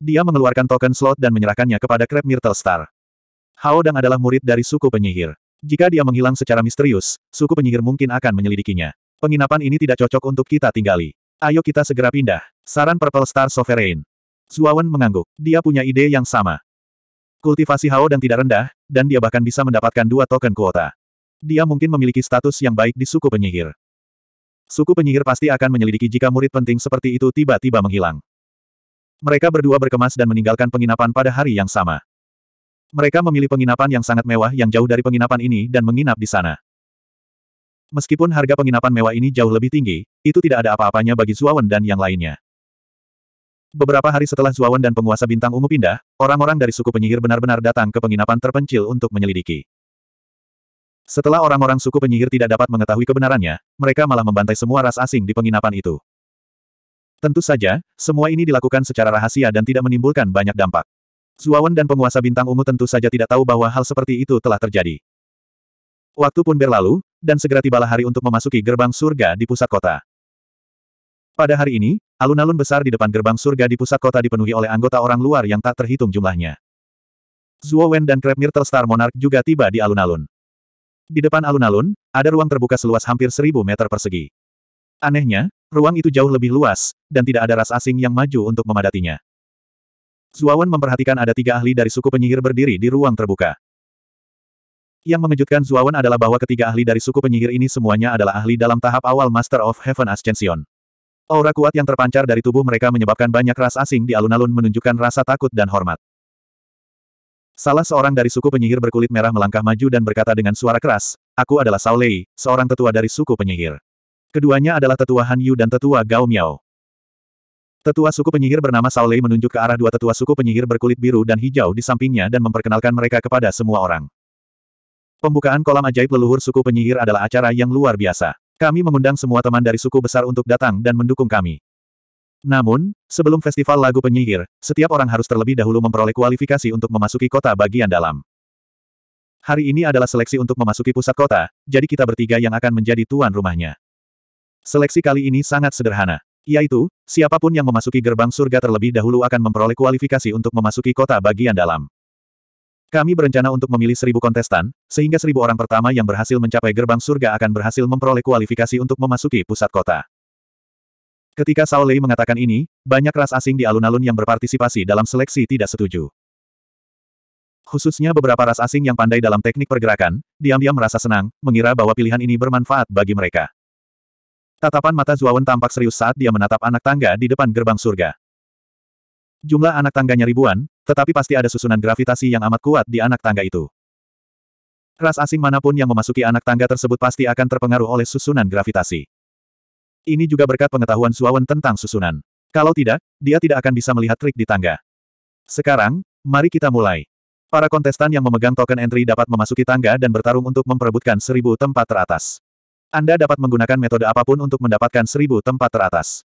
Dia mengeluarkan token slot dan menyerahkannya kepada Crab Myrtle Star. Hao Dang adalah murid dari suku penyihir. Jika dia menghilang secara misterius, suku penyihir mungkin akan menyelidikinya. Penginapan ini tidak cocok untuk kita tinggali. Ayo kita segera pindah. Saran Purple Star Sovereign. Zuawan mengangguk. Dia punya ide yang sama. Kultivasi Hao dan tidak rendah, dan dia bahkan bisa mendapatkan dua token kuota. Dia mungkin memiliki status yang baik di suku penyihir. Suku penyihir pasti akan menyelidiki jika murid penting seperti itu tiba-tiba menghilang. Mereka berdua berkemas dan meninggalkan penginapan pada hari yang sama. Mereka memilih penginapan yang sangat mewah yang jauh dari penginapan ini dan menginap di sana. Meskipun harga penginapan mewah ini jauh lebih tinggi, itu tidak ada apa-apanya bagi Zuawan dan yang lainnya. Beberapa hari setelah Zuawan dan penguasa bintang ungu pindah, orang-orang dari suku penyihir benar-benar datang ke penginapan terpencil untuk menyelidiki. Setelah orang-orang suku penyihir tidak dapat mengetahui kebenarannya, mereka malah membantai semua ras asing di penginapan itu. Tentu saja, semua ini dilakukan secara rahasia dan tidak menimbulkan banyak dampak. Zuawan dan penguasa bintang ungu tentu saja tidak tahu bahwa hal seperti itu telah terjadi. Waktu pun berlalu, dan segera tibalah hari untuk memasuki gerbang surga di pusat kota. Pada hari ini, alun-alun besar di depan gerbang surga di pusat kota dipenuhi oleh anggota orang luar yang tak terhitung jumlahnya. Zuo Wen dan Krep Myrtle Star Monarch juga tiba di alun-alun. Di depan alun-alun, ada ruang terbuka seluas hampir seribu meter persegi. Anehnya, ruang itu jauh lebih luas, dan tidak ada ras asing yang maju untuk memadatinya. Wen memperhatikan ada tiga ahli dari suku penyihir berdiri di ruang terbuka. Yang mengejutkan Zuawan adalah bahwa ketiga ahli dari suku penyihir ini semuanya adalah ahli dalam tahap awal Master of Heaven Ascension. Aura kuat yang terpancar dari tubuh mereka menyebabkan banyak ras asing di alun-alun menunjukkan rasa takut dan hormat. Salah seorang dari suku penyihir berkulit merah melangkah maju dan berkata dengan suara keras, Aku adalah Sao Lei, seorang tetua dari suku penyihir. Keduanya adalah tetua Han Yu dan tetua Gao Miao. Tetua suku penyihir bernama Sao Lei menunjuk ke arah dua tetua suku penyihir berkulit biru dan hijau di sampingnya dan memperkenalkan mereka kepada semua orang. Pembukaan kolam ajaib leluhur suku penyihir adalah acara yang luar biasa. Kami mengundang semua teman dari suku besar untuk datang dan mendukung kami. Namun, sebelum festival lagu penyihir, setiap orang harus terlebih dahulu memperoleh kualifikasi untuk memasuki kota bagian dalam. Hari ini adalah seleksi untuk memasuki pusat kota, jadi kita bertiga yang akan menjadi tuan rumahnya. Seleksi kali ini sangat sederhana. Yaitu, siapapun yang memasuki gerbang surga terlebih dahulu akan memperoleh kualifikasi untuk memasuki kota bagian dalam. Kami berencana untuk memilih seribu kontestan, sehingga seribu orang pertama yang berhasil mencapai gerbang surga akan berhasil memperoleh kualifikasi untuk memasuki pusat kota. Ketika Sao Lei mengatakan ini, banyak ras asing di alun-alun yang berpartisipasi dalam seleksi tidak setuju. Khususnya beberapa ras asing yang pandai dalam teknik pergerakan, diam-diam merasa senang, mengira bahwa pilihan ini bermanfaat bagi mereka. Tatapan mata Zuawan tampak serius saat dia menatap anak tangga di depan gerbang surga. Jumlah anak tangganya ribuan, tetapi pasti ada susunan gravitasi yang amat kuat di anak tangga itu. Ras asing manapun yang memasuki anak tangga tersebut pasti akan terpengaruh oleh susunan gravitasi. Ini juga berkat pengetahuan Suawen tentang susunan. Kalau tidak, dia tidak akan bisa melihat trik di tangga. Sekarang, mari kita mulai. Para kontestan yang memegang token entry dapat memasuki tangga dan bertarung untuk memperebutkan seribu tempat teratas. Anda dapat menggunakan metode apapun untuk mendapatkan seribu tempat teratas.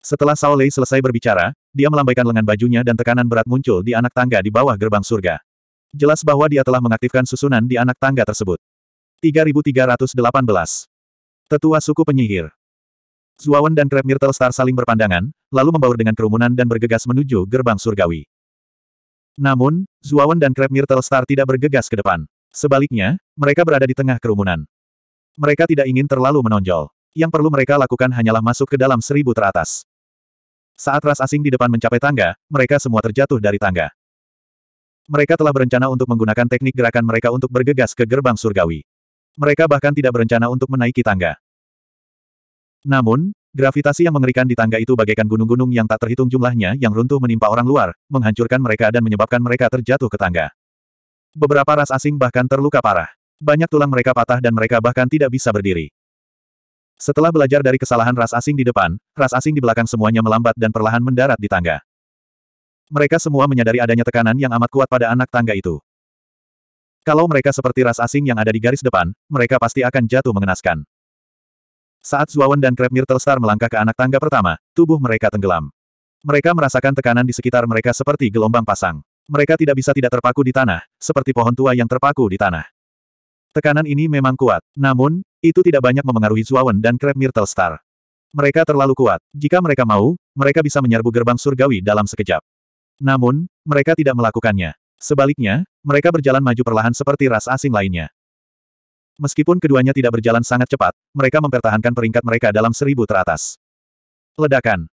Setelah Saolei selesai berbicara, dia melambaikan lengan bajunya dan tekanan berat muncul di anak tangga di bawah gerbang surga. Jelas bahwa dia telah mengaktifkan susunan di anak tangga tersebut. 3318 Tetua suku penyihir Zuawan dan Krepmir Myrtle Star saling berpandangan, lalu membaur dengan kerumunan dan bergegas menuju gerbang surgawi. Namun, Zuawan dan Krepmir Myrtle Star tidak bergegas ke depan. Sebaliknya, mereka berada di tengah kerumunan. Mereka tidak ingin terlalu menonjol. Yang perlu mereka lakukan hanyalah masuk ke dalam seribu teratas. Saat ras asing di depan mencapai tangga, mereka semua terjatuh dari tangga. Mereka telah berencana untuk menggunakan teknik gerakan mereka untuk bergegas ke gerbang surgawi. Mereka bahkan tidak berencana untuk menaiki tangga. Namun, gravitasi yang mengerikan di tangga itu bagaikan gunung-gunung yang tak terhitung jumlahnya yang runtuh menimpa orang luar, menghancurkan mereka dan menyebabkan mereka terjatuh ke tangga. Beberapa ras asing bahkan terluka parah. Banyak tulang mereka patah dan mereka bahkan tidak bisa berdiri. Setelah belajar dari kesalahan ras asing di depan, ras asing di belakang semuanya melambat dan perlahan mendarat di tangga. Mereka semua menyadari adanya tekanan yang amat kuat pada anak tangga itu. Kalau mereka seperti ras asing yang ada di garis depan, mereka pasti akan jatuh mengenaskan. Saat Zuawan dan Krab Star melangkah ke anak tangga pertama, tubuh mereka tenggelam. Mereka merasakan tekanan di sekitar mereka seperti gelombang pasang. Mereka tidak bisa tidak terpaku di tanah, seperti pohon tua yang terpaku di tanah. Tekanan ini memang kuat. Namun, itu tidak banyak memengaruhi Zuawan dan Crab Myrtle Star. Mereka terlalu kuat. Jika mereka mau, mereka bisa menyerbu gerbang surgawi dalam sekejap. Namun, mereka tidak melakukannya. Sebaliknya, mereka berjalan maju perlahan seperti ras asing lainnya. Meskipun keduanya tidak berjalan sangat cepat, mereka mempertahankan peringkat mereka dalam seribu teratas. Ledakan.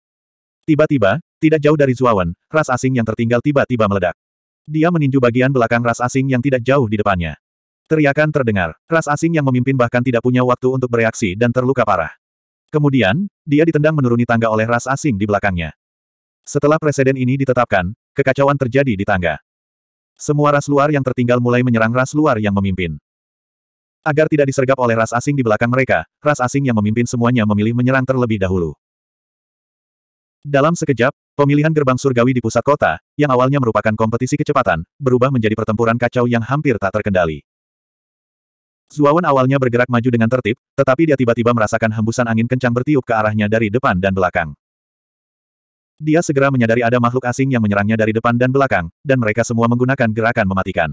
Tiba-tiba, tidak jauh dari Zuawan, ras asing yang tertinggal tiba-tiba meledak. Dia meninju bagian belakang ras asing yang tidak jauh di depannya. Teriakan terdengar. Ras asing yang memimpin bahkan tidak punya waktu untuk bereaksi dan terluka parah. Kemudian, dia ditendang menuruni tangga oleh ras asing di belakangnya. Setelah presiden ini ditetapkan, kekacauan terjadi di tangga. Semua ras luar yang tertinggal mulai menyerang ras luar yang memimpin. Agar tidak disergap oleh ras asing di belakang mereka, ras asing yang memimpin semuanya memilih menyerang terlebih dahulu. Dalam sekejap, pemilihan gerbang surgawi di pusat kota, yang awalnya merupakan kompetisi kecepatan, berubah menjadi pertempuran kacau yang hampir tak terkendali. Zuawan awalnya bergerak maju dengan tertib, tetapi dia tiba-tiba merasakan hembusan angin kencang bertiup ke arahnya dari depan dan belakang. Dia segera menyadari ada makhluk asing yang menyerangnya dari depan dan belakang, dan mereka semua menggunakan gerakan mematikan.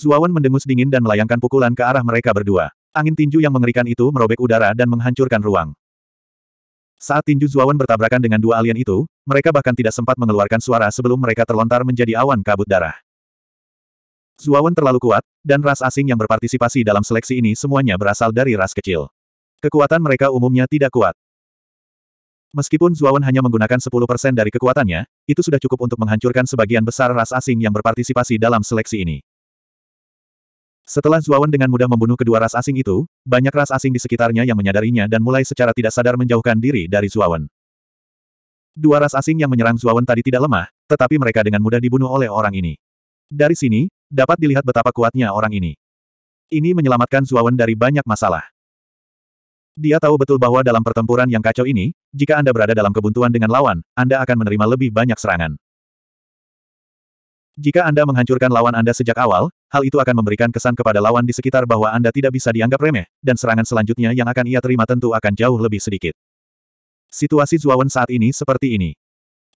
Zuawan mendengus dingin dan melayangkan pukulan ke arah mereka berdua. Angin tinju yang mengerikan itu merobek udara dan menghancurkan ruang. Saat tinju Zuawan bertabrakan dengan dua alien itu, mereka bahkan tidak sempat mengeluarkan suara sebelum mereka terlontar menjadi awan kabut darah. Zuawan terlalu kuat, dan ras asing yang berpartisipasi dalam seleksi ini semuanya berasal dari ras kecil. Kekuatan mereka umumnya tidak kuat. Meskipun Zuawan hanya menggunakan 10% dari kekuatannya, itu sudah cukup untuk menghancurkan sebagian besar ras asing yang berpartisipasi dalam seleksi ini. Setelah Zuawan dengan mudah membunuh kedua ras asing itu, banyak ras asing di sekitarnya yang menyadarinya dan mulai secara tidak sadar menjauhkan diri dari Zuawan. Dua ras asing yang menyerang Zuawan tadi tidak lemah, tetapi mereka dengan mudah dibunuh oleh orang ini. Dari sini, Dapat dilihat betapa kuatnya orang ini. Ini menyelamatkan Zuawan dari banyak masalah. Dia tahu betul bahwa dalam pertempuran yang kacau ini, jika Anda berada dalam kebuntuan dengan lawan, Anda akan menerima lebih banyak serangan. Jika Anda menghancurkan lawan Anda sejak awal, hal itu akan memberikan kesan kepada lawan di sekitar bahwa Anda tidak bisa dianggap remeh, dan serangan selanjutnya yang akan ia terima tentu akan jauh lebih sedikit. Situasi Zuawan saat ini seperti ini.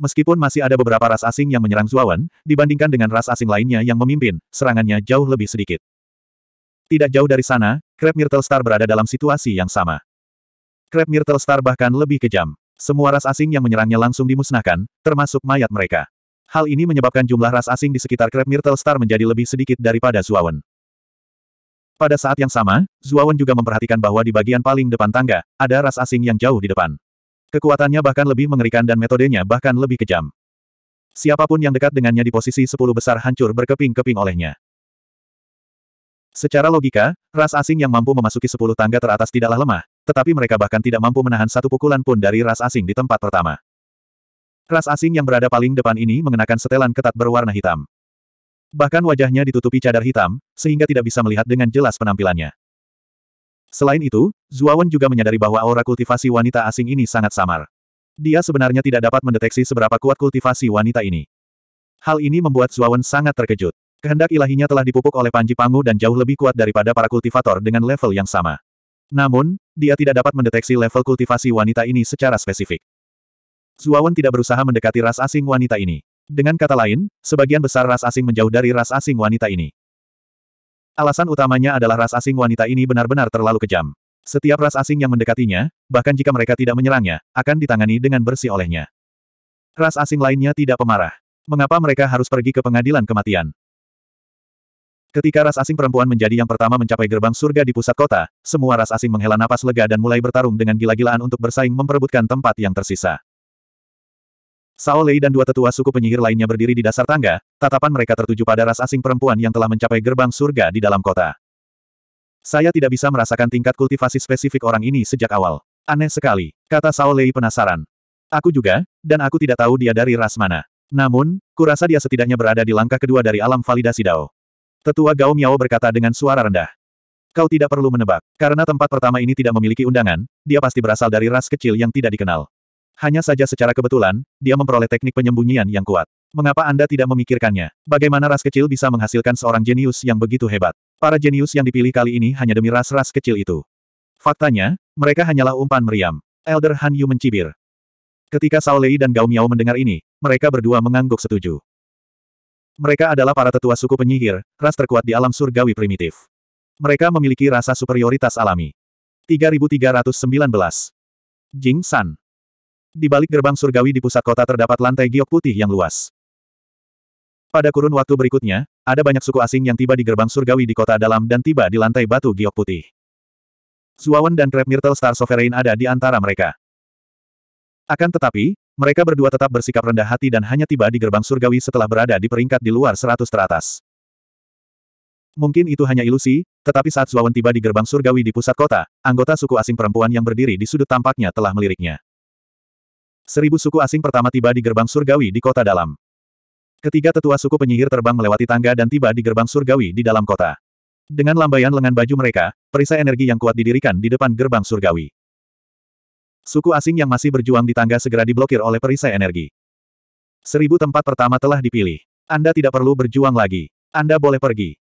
Meskipun masih ada beberapa ras asing yang menyerang Zuawan, dibandingkan dengan ras asing lainnya yang memimpin, serangannya jauh lebih sedikit. Tidak jauh dari sana, Crab Myrtle Star berada dalam situasi yang sama. Crab Myrtle Star bahkan lebih kejam. Semua ras asing yang menyerangnya langsung dimusnahkan, termasuk mayat mereka. Hal ini menyebabkan jumlah ras asing di sekitar Crab Myrtle Star menjadi lebih sedikit daripada Zuawan. Pada saat yang sama, Zuawan juga memperhatikan bahwa di bagian paling depan tangga, ada ras asing yang jauh di depan. Kekuatannya bahkan lebih mengerikan dan metodenya bahkan lebih kejam. Siapapun yang dekat dengannya di posisi sepuluh besar hancur berkeping-keping olehnya. Secara logika, ras asing yang mampu memasuki sepuluh tangga teratas tidaklah lemah, tetapi mereka bahkan tidak mampu menahan satu pukulan pun dari ras asing di tempat pertama. Ras asing yang berada paling depan ini mengenakan setelan ketat berwarna hitam. Bahkan wajahnya ditutupi cadar hitam, sehingga tidak bisa melihat dengan jelas penampilannya. Selain itu, Zuawan juga menyadari bahwa aura kultivasi wanita asing ini sangat samar. Dia sebenarnya tidak dapat mendeteksi seberapa kuat kultivasi wanita ini. Hal ini membuat Zuawan sangat terkejut. Kehendak ilahinya telah dipupuk oleh Panji Pangu dan jauh lebih kuat daripada para kultivator dengan level yang sama. Namun, dia tidak dapat mendeteksi level kultivasi wanita ini secara spesifik. Zuawan tidak berusaha mendekati ras asing wanita ini. Dengan kata lain, sebagian besar ras asing menjauh dari ras asing wanita ini. Alasan utamanya adalah ras asing wanita ini benar-benar terlalu kejam. Setiap ras asing yang mendekatinya, bahkan jika mereka tidak menyerangnya, akan ditangani dengan bersih olehnya. Ras asing lainnya tidak pemarah. Mengapa mereka harus pergi ke pengadilan kematian? Ketika ras asing perempuan menjadi yang pertama mencapai gerbang surga di pusat kota, semua ras asing menghela napas lega dan mulai bertarung dengan gila-gilaan untuk bersaing memperebutkan tempat yang tersisa. Sao Lei dan dua tetua suku penyihir lainnya berdiri di dasar tangga, tatapan mereka tertuju pada ras asing perempuan yang telah mencapai gerbang surga di dalam kota. Saya tidak bisa merasakan tingkat kultivasi spesifik orang ini sejak awal. Aneh sekali, kata Sao Lei penasaran. Aku juga, dan aku tidak tahu dia dari ras mana. Namun, kurasa dia setidaknya berada di langkah kedua dari alam validasi Dao. Tetua Gao Miao berkata dengan suara rendah. Kau tidak perlu menebak, karena tempat pertama ini tidak memiliki undangan, dia pasti berasal dari ras kecil yang tidak dikenal. Hanya saja secara kebetulan, dia memperoleh teknik penyembunyian yang kuat. Mengapa Anda tidak memikirkannya? Bagaimana ras kecil bisa menghasilkan seorang jenius yang begitu hebat? Para jenius yang dipilih kali ini hanya demi ras-ras kecil itu. Faktanya, mereka hanyalah umpan meriam. Elder Han Yu mencibir. Ketika Sao Lei dan Gao Miao mendengar ini, mereka berdua mengangguk setuju. Mereka adalah para tetua suku penyihir, ras terkuat di alam surgawi primitif. Mereka memiliki rasa superioritas alami. 3319 Jing San di balik gerbang surgawi di pusat kota terdapat lantai giok putih yang luas. Pada kurun waktu berikutnya, ada banyak suku asing yang tiba di gerbang surgawi di kota dalam dan tiba di lantai batu giok putih. Zuawan dan Crab Myrtle Star Sovereign ada di antara mereka. Akan tetapi, mereka berdua tetap bersikap rendah hati dan hanya tiba di gerbang surgawi setelah berada di peringkat di luar seratus teratas. Mungkin itu hanya ilusi, tetapi saat Zuawan tiba di gerbang surgawi di pusat kota, anggota suku asing perempuan yang berdiri di sudut tampaknya telah meliriknya. Seribu suku asing pertama tiba di gerbang surgawi di kota dalam. Ketiga tetua suku penyihir terbang melewati tangga dan tiba di gerbang surgawi di dalam kota. Dengan lambaian lengan baju mereka, perisai energi yang kuat didirikan di depan gerbang surgawi. Suku asing yang masih berjuang di tangga segera diblokir oleh perisai energi. Seribu tempat pertama telah dipilih. Anda tidak perlu berjuang lagi. Anda boleh pergi.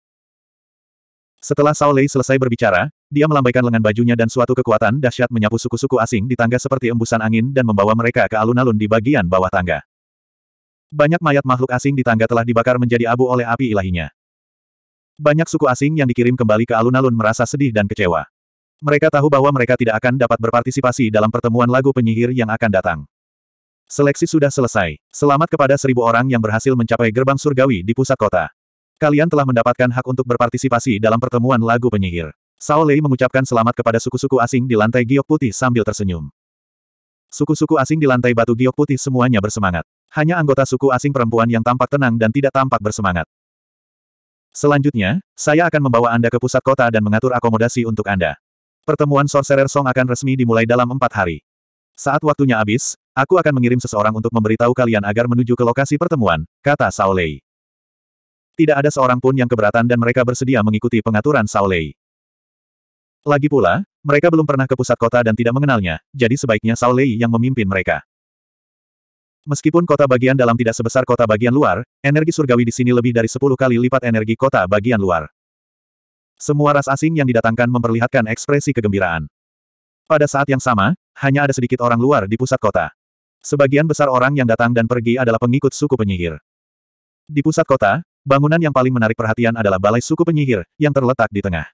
Setelah Saulei selesai berbicara, dia melambaikan lengan bajunya dan suatu kekuatan dahsyat menyapu suku-suku asing di tangga seperti embusan angin dan membawa mereka ke alun-alun di bagian bawah tangga. Banyak mayat makhluk asing di tangga telah dibakar menjadi abu oleh api ilahinya. Banyak suku asing yang dikirim kembali ke alun-alun merasa sedih dan kecewa. Mereka tahu bahwa mereka tidak akan dapat berpartisipasi dalam pertemuan lagu penyihir yang akan datang. Seleksi sudah selesai. Selamat kepada seribu orang yang berhasil mencapai gerbang surgawi di pusat kota. Kalian telah mendapatkan hak untuk berpartisipasi dalam pertemuan lagu penyihir. Sao Lei mengucapkan selamat kepada suku-suku asing di lantai giok putih sambil tersenyum. Suku-suku asing di lantai batu giok putih semuanya bersemangat. Hanya anggota suku asing perempuan yang tampak tenang dan tidak tampak bersemangat. Selanjutnya, saya akan membawa Anda ke pusat kota dan mengatur akomodasi untuk Anda. Pertemuan Sorcerer Song akan resmi dimulai dalam empat hari. Saat waktunya habis, aku akan mengirim seseorang untuk memberitahu kalian agar menuju ke lokasi pertemuan, kata Sao Lei. Tidak ada seorang pun yang keberatan dan mereka bersedia mengikuti pengaturan Sao Lei. Lagi pula, mereka belum pernah ke pusat kota dan tidak mengenalnya, jadi sebaiknya Sao Lei yang memimpin mereka. Meskipun kota bagian dalam tidak sebesar kota bagian luar, energi surgawi di sini lebih dari 10 kali lipat energi kota bagian luar. Semua ras asing yang didatangkan memperlihatkan ekspresi kegembiraan. Pada saat yang sama, hanya ada sedikit orang luar di pusat kota. Sebagian besar orang yang datang dan pergi adalah pengikut suku penyihir. Di pusat kota, bangunan yang paling menarik perhatian adalah balai suku penyihir, yang terletak di tengah.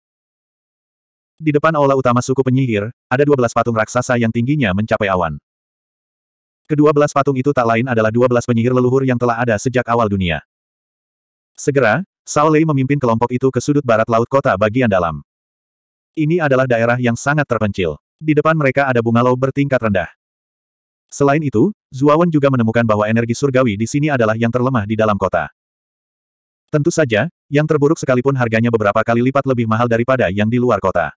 Di depan aula utama suku penyihir, ada 12 patung raksasa yang tingginya mencapai awan. Kedua belas patung itu tak lain adalah dua belas penyihir leluhur yang telah ada sejak awal dunia. Segera, Sao Lei memimpin kelompok itu ke sudut barat laut kota bagian dalam. Ini adalah daerah yang sangat terpencil. Di depan mereka ada bunga bungalow bertingkat rendah. Selain itu, Zuawan juga menemukan bahwa energi surgawi di sini adalah yang terlemah di dalam kota. Tentu saja, yang terburuk sekalipun harganya beberapa kali lipat lebih mahal daripada yang di luar kota.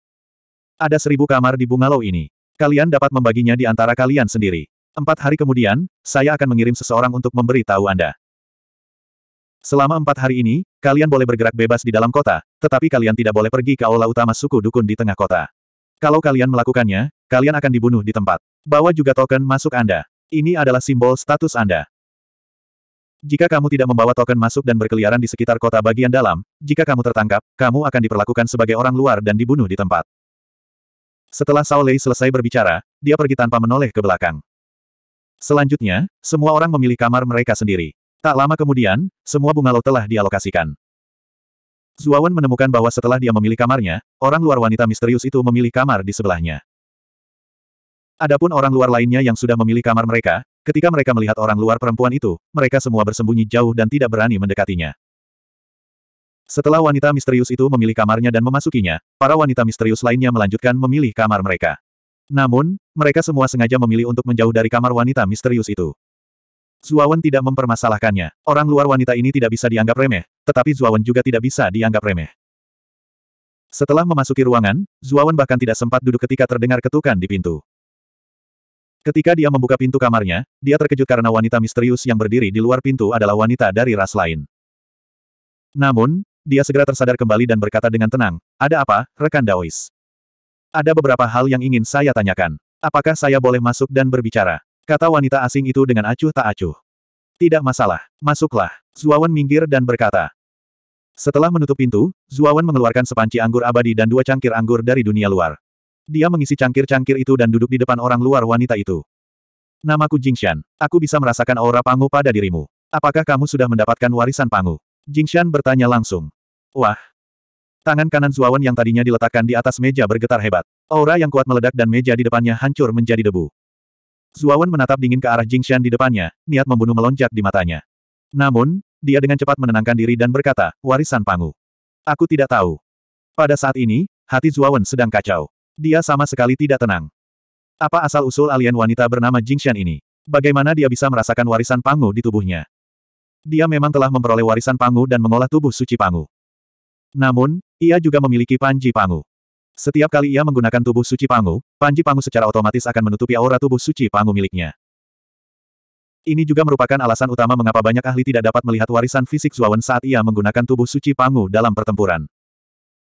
Ada seribu kamar di bungalow ini. Kalian dapat membaginya di antara kalian sendiri. Empat hari kemudian, saya akan mengirim seseorang untuk memberi tahu Anda. Selama empat hari ini, kalian boleh bergerak bebas di dalam kota, tetapi kalian tidak boleh pergi ke aula utama suku dukun di tengah kota. Kalau kalian melakukannya, kalian akan dibunuh di tempat. Bawa juga token masuk Anda. Ini adalah simbol status Anda. Jika kamu tidak membawa token masuk dan berkeliaran di sekitar kota bagian dalam, jika kamu tertangkap, kamu akan diperlakukan sebagai orang luar dan dibunuh di tempat. Setelah Sao Lei selesai berbicara, dia pergi tanpa menoleh ke belakang. Selanjutnya, semua orang memilih kamar mereka sendiri. Tak lama kemudian, semua bungalow telah dialokasikan. Zuawan menemukan bahwa setelah dia memilih kamarnya, orang luar wanita misterius itu memilih kamar di sebelahnya. Adapun orang luar lainnya yang sudah memilih kamar mereka, ketika mereka melihat orang luar perempuan itu, mereka semua bersembunyi jauh dan tidak berani mendekatinya. Setelah wanita misterius itu memilih kamarnya dan memasukinya, para wanita misterius lainnya melanjutkan memilih kamar mereka. Namun, mereka semua sengaja memilih untuk menjauh dari kamar wanita misterius itu. Zuawan tidak mempermasalahkannya. Orang luar wanita ini tidak bisa dianggap remeh, tetapi Zuawan juga tidak bisa dianggap remeh. Setelah memasuki ruangan, Zuawan bahkan tidak sempat duduk ketika terdengar ketukan di pintu. Ketika dia membuka pintu kamarnya, dia terkejut karena wanita misterius yang berdiri di luar pintu adalah wanita dari ras lain. Namun, dia segera tersadar kembali dan berkata dengan tenang, ada apa, rekan Daois? Ada beberapa hal yang ingin saya tanyakan. Apakah saya boleh masuk dan berbicara? Kata wanita asing itu dengan acuh tak acuh. Tidak masalah, masuklah. Zuawan minggir dan berkata. Setelah menutup pintu, Zuawan mengeluarkan sepanci anggur abadi dan dua cangkir anggur dari dunia luar. Dia mengisi cangkir-cangkir itu dan duduk di depan orang luar wanita itu. Namaku Jingshan. Aku bisa merasakan aura Pangu pada dirimu. Apakah kamu sudah mendapatkan warisan Pangu? Jingshan bertanya langsung. Wah! Tangan kanan Zuawan yang tadinya diletakkan di atas meja bergetar hebat. Aura yang kuat meledak dan meja di depannya hancur menjadi debu. Zuawan menatap dingin ke arah Jingshan di depannya, niat membunuh melonjak di matanya. Namun, dia dengan cepat menenangkan diri dan berkata, warisan Pangu. Aku tidak tahu. Pada saat ini, hati Zuawan sedang kacau. Dia sama sekali tidak tenang. Apa asal-usul alien wanita bernama Jingshan ini? Bagaimana dia bisa merasakan warisan Pangu di tubuhnya? Dia memang telah memperoleh warisan Pangu dan mengolah tubuh suci Pangu. Namun, ia juga memiliki Panji Pangu. Setiap kali ia menggunakan tubuh suci Pangu, Panji Pangu secara otomatis akan menutupi aura tubuh suci Pangu miliknya. Ini juga merupakan alasan utama mengapa banyak ahli tidak dapat melihat warisan fisik Zuawan saat ia menggunakan tubuh suci Pangu dalam pertempuran.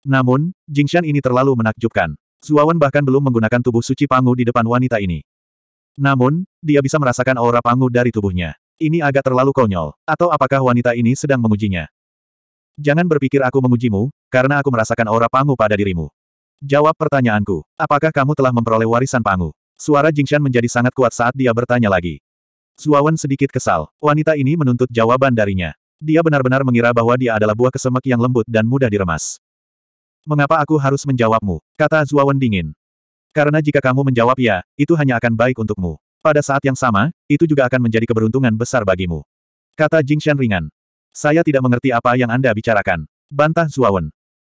Namun, Jingshan ini terlalu menakjubkan. Zuawan bahkan belum menggunakan tubuh suci Pangu di depan wanita ini. Namun, dia bisa merasakan aura Pangu dari tubuhnya. Ini agak terlalu konyol. Atau apakah wanita ini sedang mengujinya? Jangan berpikir aku mengujimu, karena aku merasakan aura Pangu pada dirimu. Jawab pertanyaanku, apakah kamu telah memperoleh warisan Pangu? Suara Jingshan menjadi sangat kuat saat dia bertanya lagi. Zuawan sedikit kesal. Wanita ini menuntut jawaban darinya. Dia benar-benar mengira bahwa dia adalah buah kesemek yang lembut dan mudah diremas. Mengapa aku harus menjawabmu? Kata Zuawan dingin. Karena jika kamu menjawab ya, itu hanya akan baik untukmu. Pada saat yang sama, itu juga akan menjadi keberuntungan besar bagimu. Kata Jing Shan ringan. Saya tidak mengerti apa yang Anda bicarakan. Bantah Zuawan.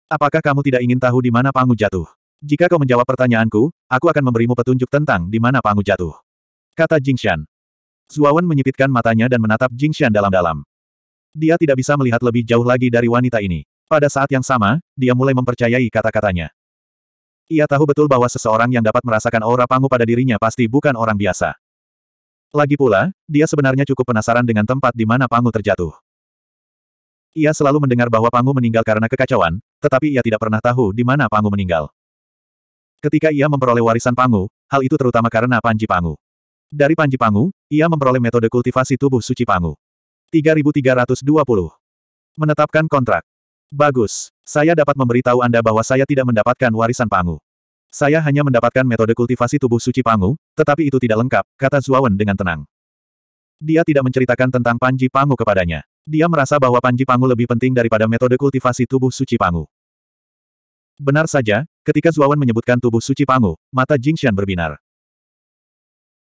Apakah kamu tidak ingin tahu di mana Pangu jatuh? Jika kau menjawab pertanyaanku, aku akan memberimu petunjuk tentang di mana Pangu jatuh. Kata Jing Shan. Zuawan menyipitkan matanya dan menatap Jing Shan dalam-dalam. Dia tidak bisa melihat lebih jauh lagi dari wanita ini. Pada saat yang sama, dia mulai mempercayai kata-katanya. Ia tahu betul bahwa seseorang yang dapat merasakan aura pangu pada dirinya pasti bukan orang biasa. Lagi pula, dia sebenarnya cukup penasaran dengan tempat di mana pangu terjatuh. Ia selalu mendengar bahwa pangu meninggal karena kekacauan, tetapi ia tidak pernah tahu di mana pangu meninggal. Ketika ia memperoleh warisan pangu, hal itu terutama karena panji pangu. Dari panji pangu, ia memperoleh metode kultivasi tubuh suci pangu. 3320. Menetapkan kontrak. Bagus. Saya dapat memberitahu Anda bahwa saya tidak mendapatkan warisan Pangu. Saya hanya mendapatkan metode kultivasi tubuh suci Pangu, tetapi itu tidak lengkap, kata Zuawan dengan tenang. Dia tidak menceritakan tentang Panji Pangu kepadanya. Dia merasa bahwa Panji Pangu lebih penting daripada metode kultivasi tubuh suci Pangu. Benar saja, ketika Zuawan menyebutkan tubuh suci Pangu, mata Jingxian berbinar.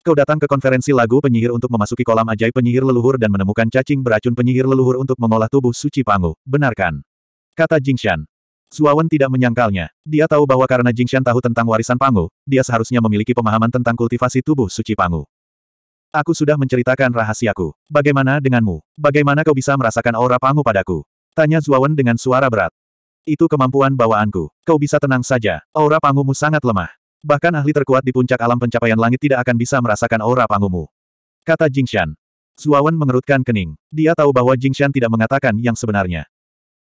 Kau datang ke konferensi lagu penyihir untuk memasuki kolam ajaib penyihir leluhur dan menemukan cacing beracun penyihir leluhur untuk mengolah tubuh suci Pangu, benarkan? Kata Jingshan. Suawan tidak menyangkalnya. Dia tahu bahwa karena Jingshan tahu tentang warisan Pangu, dia seharusnya memiliki pemahaman tentang kultivasi tubuh suci Pangu. Aku sudah menceritakan rahasiaku. Bagaimana denganmu? Bagaimana kau bisa merasakan aura Pangu padaku? Tanya Zuawan dengan suara berat. Itu kemampuan bawaanku. Kau bisa tenang saja. Aura Pangumu sangat lemah. Bahkan ahli terkuat di puncak alam pencapaian langit tidak akan bisa merasakan aura Pangumu. Kata Jingshan. Zuawan mengerutkan kening. Dia tahu bahwa Jingshan tidak mengatakan yang sebenarnya.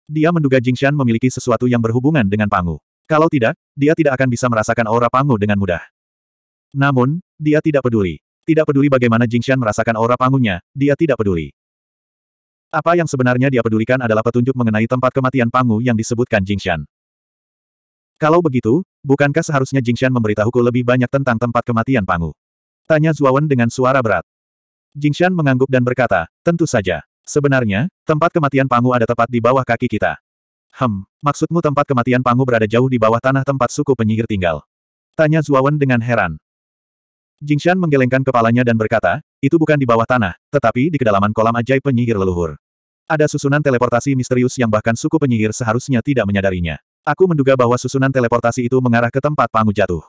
Dia menduga Jingshan memiliki sesuatu yang berhubungan dengan Pangu. Kalau tidak, dia tidak akan bisa merasakan aura Pangu dengan mudah. Namun, dia tidak peduli. Tidak peduli bagaimana Jingshan merasakan aura pangunya, dia tidak peduli. Apa yang sebenarnya dia pedulikan adalah petunjuk mengenai tempat kematian Pangu yang disebutkan Jingshan. Kalau begitu, bukankah seharusnya Jingshan memberitahuku lebih banyak tentang tempat kematian Pangu? Tanya Zuawan dengan suara berat. Jingshan mengangguk dan berkata, tentu saja. Sebenarnya, tempat kematian Pangu ada tepat di bawah kaki kita. Hem, maksudmu tempat kematian Pangu berada jauh di bawah tanah tempat suku penyihir tinggal? Tanya Zuawan dengan heran. Jingshan menggelengkan kepalanya dan berkata, itu bukan di bawah tanah, tetapi di kedalaman kolam ajaib penyihir leluhur. Ada susunan teleportasi misterius yang bahkan suku penyihir seharusnya tidak menyadarinya. Aku menduga bahwa susunan teleportasi itu mengarah ke tempat Pangu jatuh.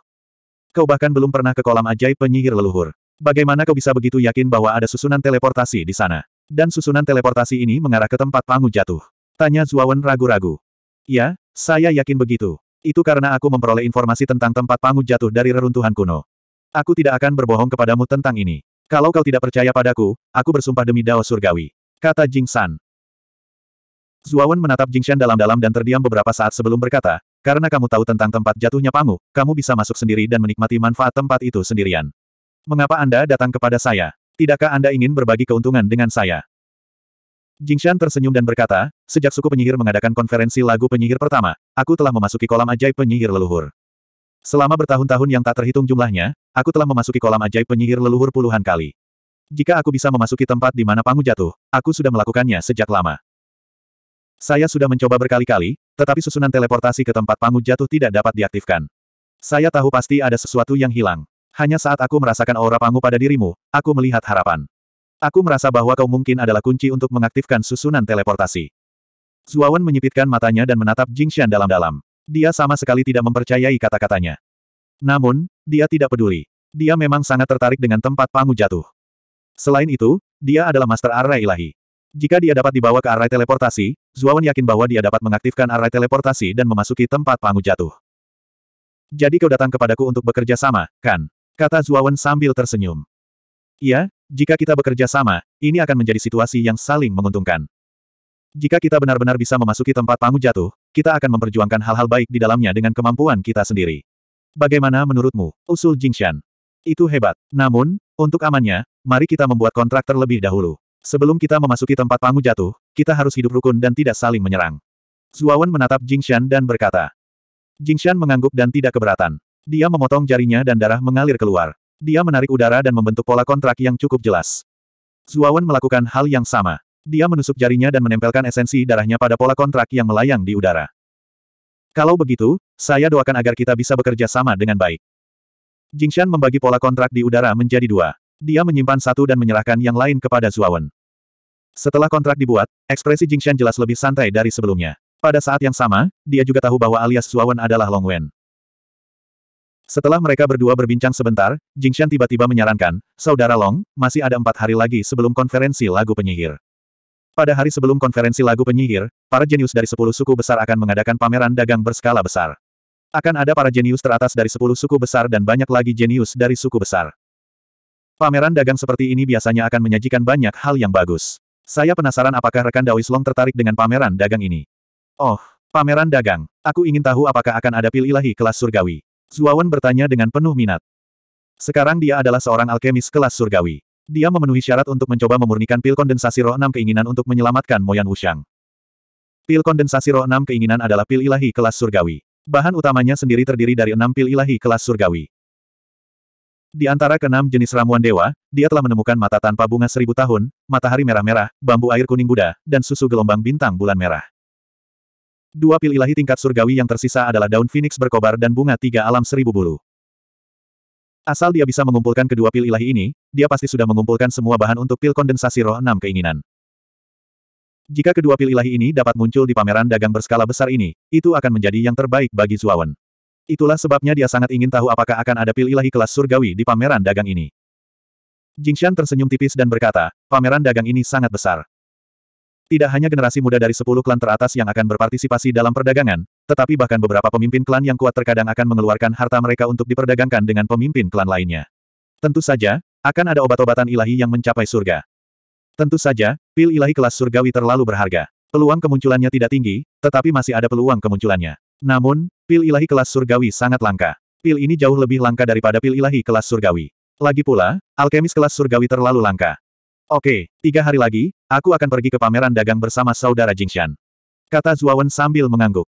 Kau bahkan belum pernah ke kolam ajaib penyihir leluhur. Bagaimana kau bisa begitu yakin bahwa ada susunan teleportasi di sana? Dan susunan teleportasi ini mengarah ke tempat Pangu jatuh. Tanya Zuawan ragu-ragu. Ya, saya yakin begitu. Itu karena aku memperoleh informasi tentang tempat Pangu jatuh dari reruntuhan kuno. Aku tidak akan berbohong kepadamu tentang ini. Kalau kau tidak percaya padaku, aku bersumpah demi Dao Surgawi. Kata Jing San. Zuawan menatap Jing Shan dalam-dalam dan terdiam beberapa saat sebelum berkata, karena kamu tahu tentang tempat jatuhnya Pangu, kamu bisa masuk sendiri dan menikmati manfaat tempat itu sendirian. Mengapa Anda datang kepada saya? Tidakkah Anda ingin berbagi keuntungan dengan saya? Jingshan tersenyum dan berkata, sejak suku penyihir mengadakan konferensi lagu penyihir pertama, aku telah memasuki kolam ajaib penyihir leluhur. Selama bertahun-tahun yang tak terhitung jumlahnya, aku telah memasuki kolam ajaib penyihir leluhur puluhan kali. Jika aku bisa memasuki tempat di mana Pangu jatuh, aku sudah melakukannya sejak lama. Saya sudah mencoba berkali-kali, tetapi susunan teleportasi ke tempat Pangu jatuh tidak dapat diaktifkan. Saya tahu pasti ada sesuatu yang hilang. Hanya saat aku merasakan aura pangu pada dirimu, aku melihat harapan. Aku merasa bahwa kau mungkin adalah kunci untuk mengaktifkan susunan teleportasi. Zuawan menyipitkan matanya dan menatap Jing Xian dalam-dalam. Dia sama sekali tidak mempercayai kata-katanya. Namun, dia tidak peduli. Dia memang sangat tertarik dengan tempat pangu jatuh. Selain itu, dia adalah Master Array Ilahi. Jika dia dapat dibawa ke array teleportasi, Zuawan yakin bahwa dia dapat mengaktifkan array teleportasi dan memasuki tempat pangu jatuh. Jadi kau datang kepadaku untuk bekerja sama, kan? Kata Zuawan sambil tersenyum. Iya, jika kita bekerja sama, ini akan menjadi situasi yang saling menguntungkan. Jika kita benar-benar bisa memasuki tempat Pangu jatuh, kita akan memperjuangkan hal-hal baik di dalamnya dengan kemampuan kita sendiri. Bagaimana menurutmu, usul Jingshan? Itu hebat. Namun, untuk amannya, mari kita membuat kontrak terlebih dahulu. Sebelum kita memasuki tempat Pangu jatuh, kita harus hidup rukun dan tidak saling menyerang. Zuawan menatap Jingshan dan berkata. Jingshan mengangguk dan tidak keberatan. Dia memotong jarinya dan darah mengalir keluar. Dia menarik udara dan membentuk pola kontrak yang cukup jelas. Zuawan melakukan hal yang sama. Dia menusuk jarinya dan menempelkan esensi darahnya pada pola kontrak yang melayang di udara. Kalau begitu, saya doakan agar kita bisa bekerja sama dengan baik. Jingshan membagi pola kontrak di udara menjadi dua. Dia menyimpan satu dan menyerahkan yang lain kepada Zuawan. Setelah kontrak dibuat, ekspresi Jingshan jelas lebih santai dari sebelumnya. Pada saat yang sama, dia juga tahu bahwa alias Zuawan adalah Long Wen. Setelah mereka berdua berbincang sebentar, Jingshan tiba-tiba menyarankan, Saudara Long, masih ada empat hari lagi sebelum konferensi lagu penyihir. Pada hari sebelum konferensi lagu penyihir, para jenius dari sepuluh suku besar akan mengadakan pameran dagang berskala besar. Akan ada para jenius teratas dari sepuluh suku besar dan banyak lagi jenius dari suku besar. Pameran dagang seperti ini biasanya akan menyajikan banyak hal yang bagus. Saya penasaran apakah rekan Dawis Long tertarik dengan pameran dagang ini. Oh, pameran dagang. Aku ingin tahu apakah akan ada pil ilahi kelas surgawi. Zuawan bertanya dengan penuh minat. Sekarang dia adalah seorang alkemis kelas surgawi. Dia memenuhi syarat untuk mencoba memurnikan pil kondensasi roh enam keinginan untuk menyelamatkan Moyan Wushang. Pil kondensasi roh enam keinginan adalah pil ilahi kelas surgawi. Bahan utamanya sendiri terdiri dari enam pil ilahi kelas surgawi. Di antara keenam jenis ramuan dewa, dia telah menemukan mata tanpa bunga seribu tahun, matahari merah-merah, bambu air kuning Buddha, dan susu gelombang bintang bulan merah. Dua pil ilahi tingkat surgawi yang tersisa adalah daun phoenix berkobar dan bunga tiga alam seribu bulu. Asal dia bisa mengumpulkan kedua pil ilahi ini, dia pasti sudah mengumpulkan semua bahan untuk pil kondensasi roh enam keinginan. Jika kedua pil ilahi ini dapat muncul di pameran dagang berskala besar ini, itu akan menjadi yang terbaik bagi Zuawan. Itulah sebabnya dia sangat ingin tahu apakah akan ada pil ilahi kelas surgawi di pameran dagang ini. Jingshan tersenyum tipis dan berkata, pameran dagang ini sangat besar. Tidak hanya generasi muda dari sepuluh klan teratas yang akan berpartisipasi dalam perdagangan, tetapi bahkan beberapa pemimpin klan yang kuat terkadang akan mengeluarkan harta mereka untuk diperdagangkan dengan pemimpin klan lainnya. Tentu saja, akan ada obat-obatan ilahi yang mencapai surga. Tentu saja, pil ilahi kelas surgawi terlalu berharga. Peluang kemunculannya tidak tinggi, tetapi masih ada peluang kemunculannya. Namun, pil ilahi kelas surgawi sangat langka. Pil ini jauh lebih langka daripada pil ilahi kelas surgawi. Lagi pula, alkemis kelas surgawi terlalu langka. Oke, tiga hari lagi, aku akan pergi ke pameran dagang bersama saudara Jingshan. Kata Zuawan sambil mengangguk.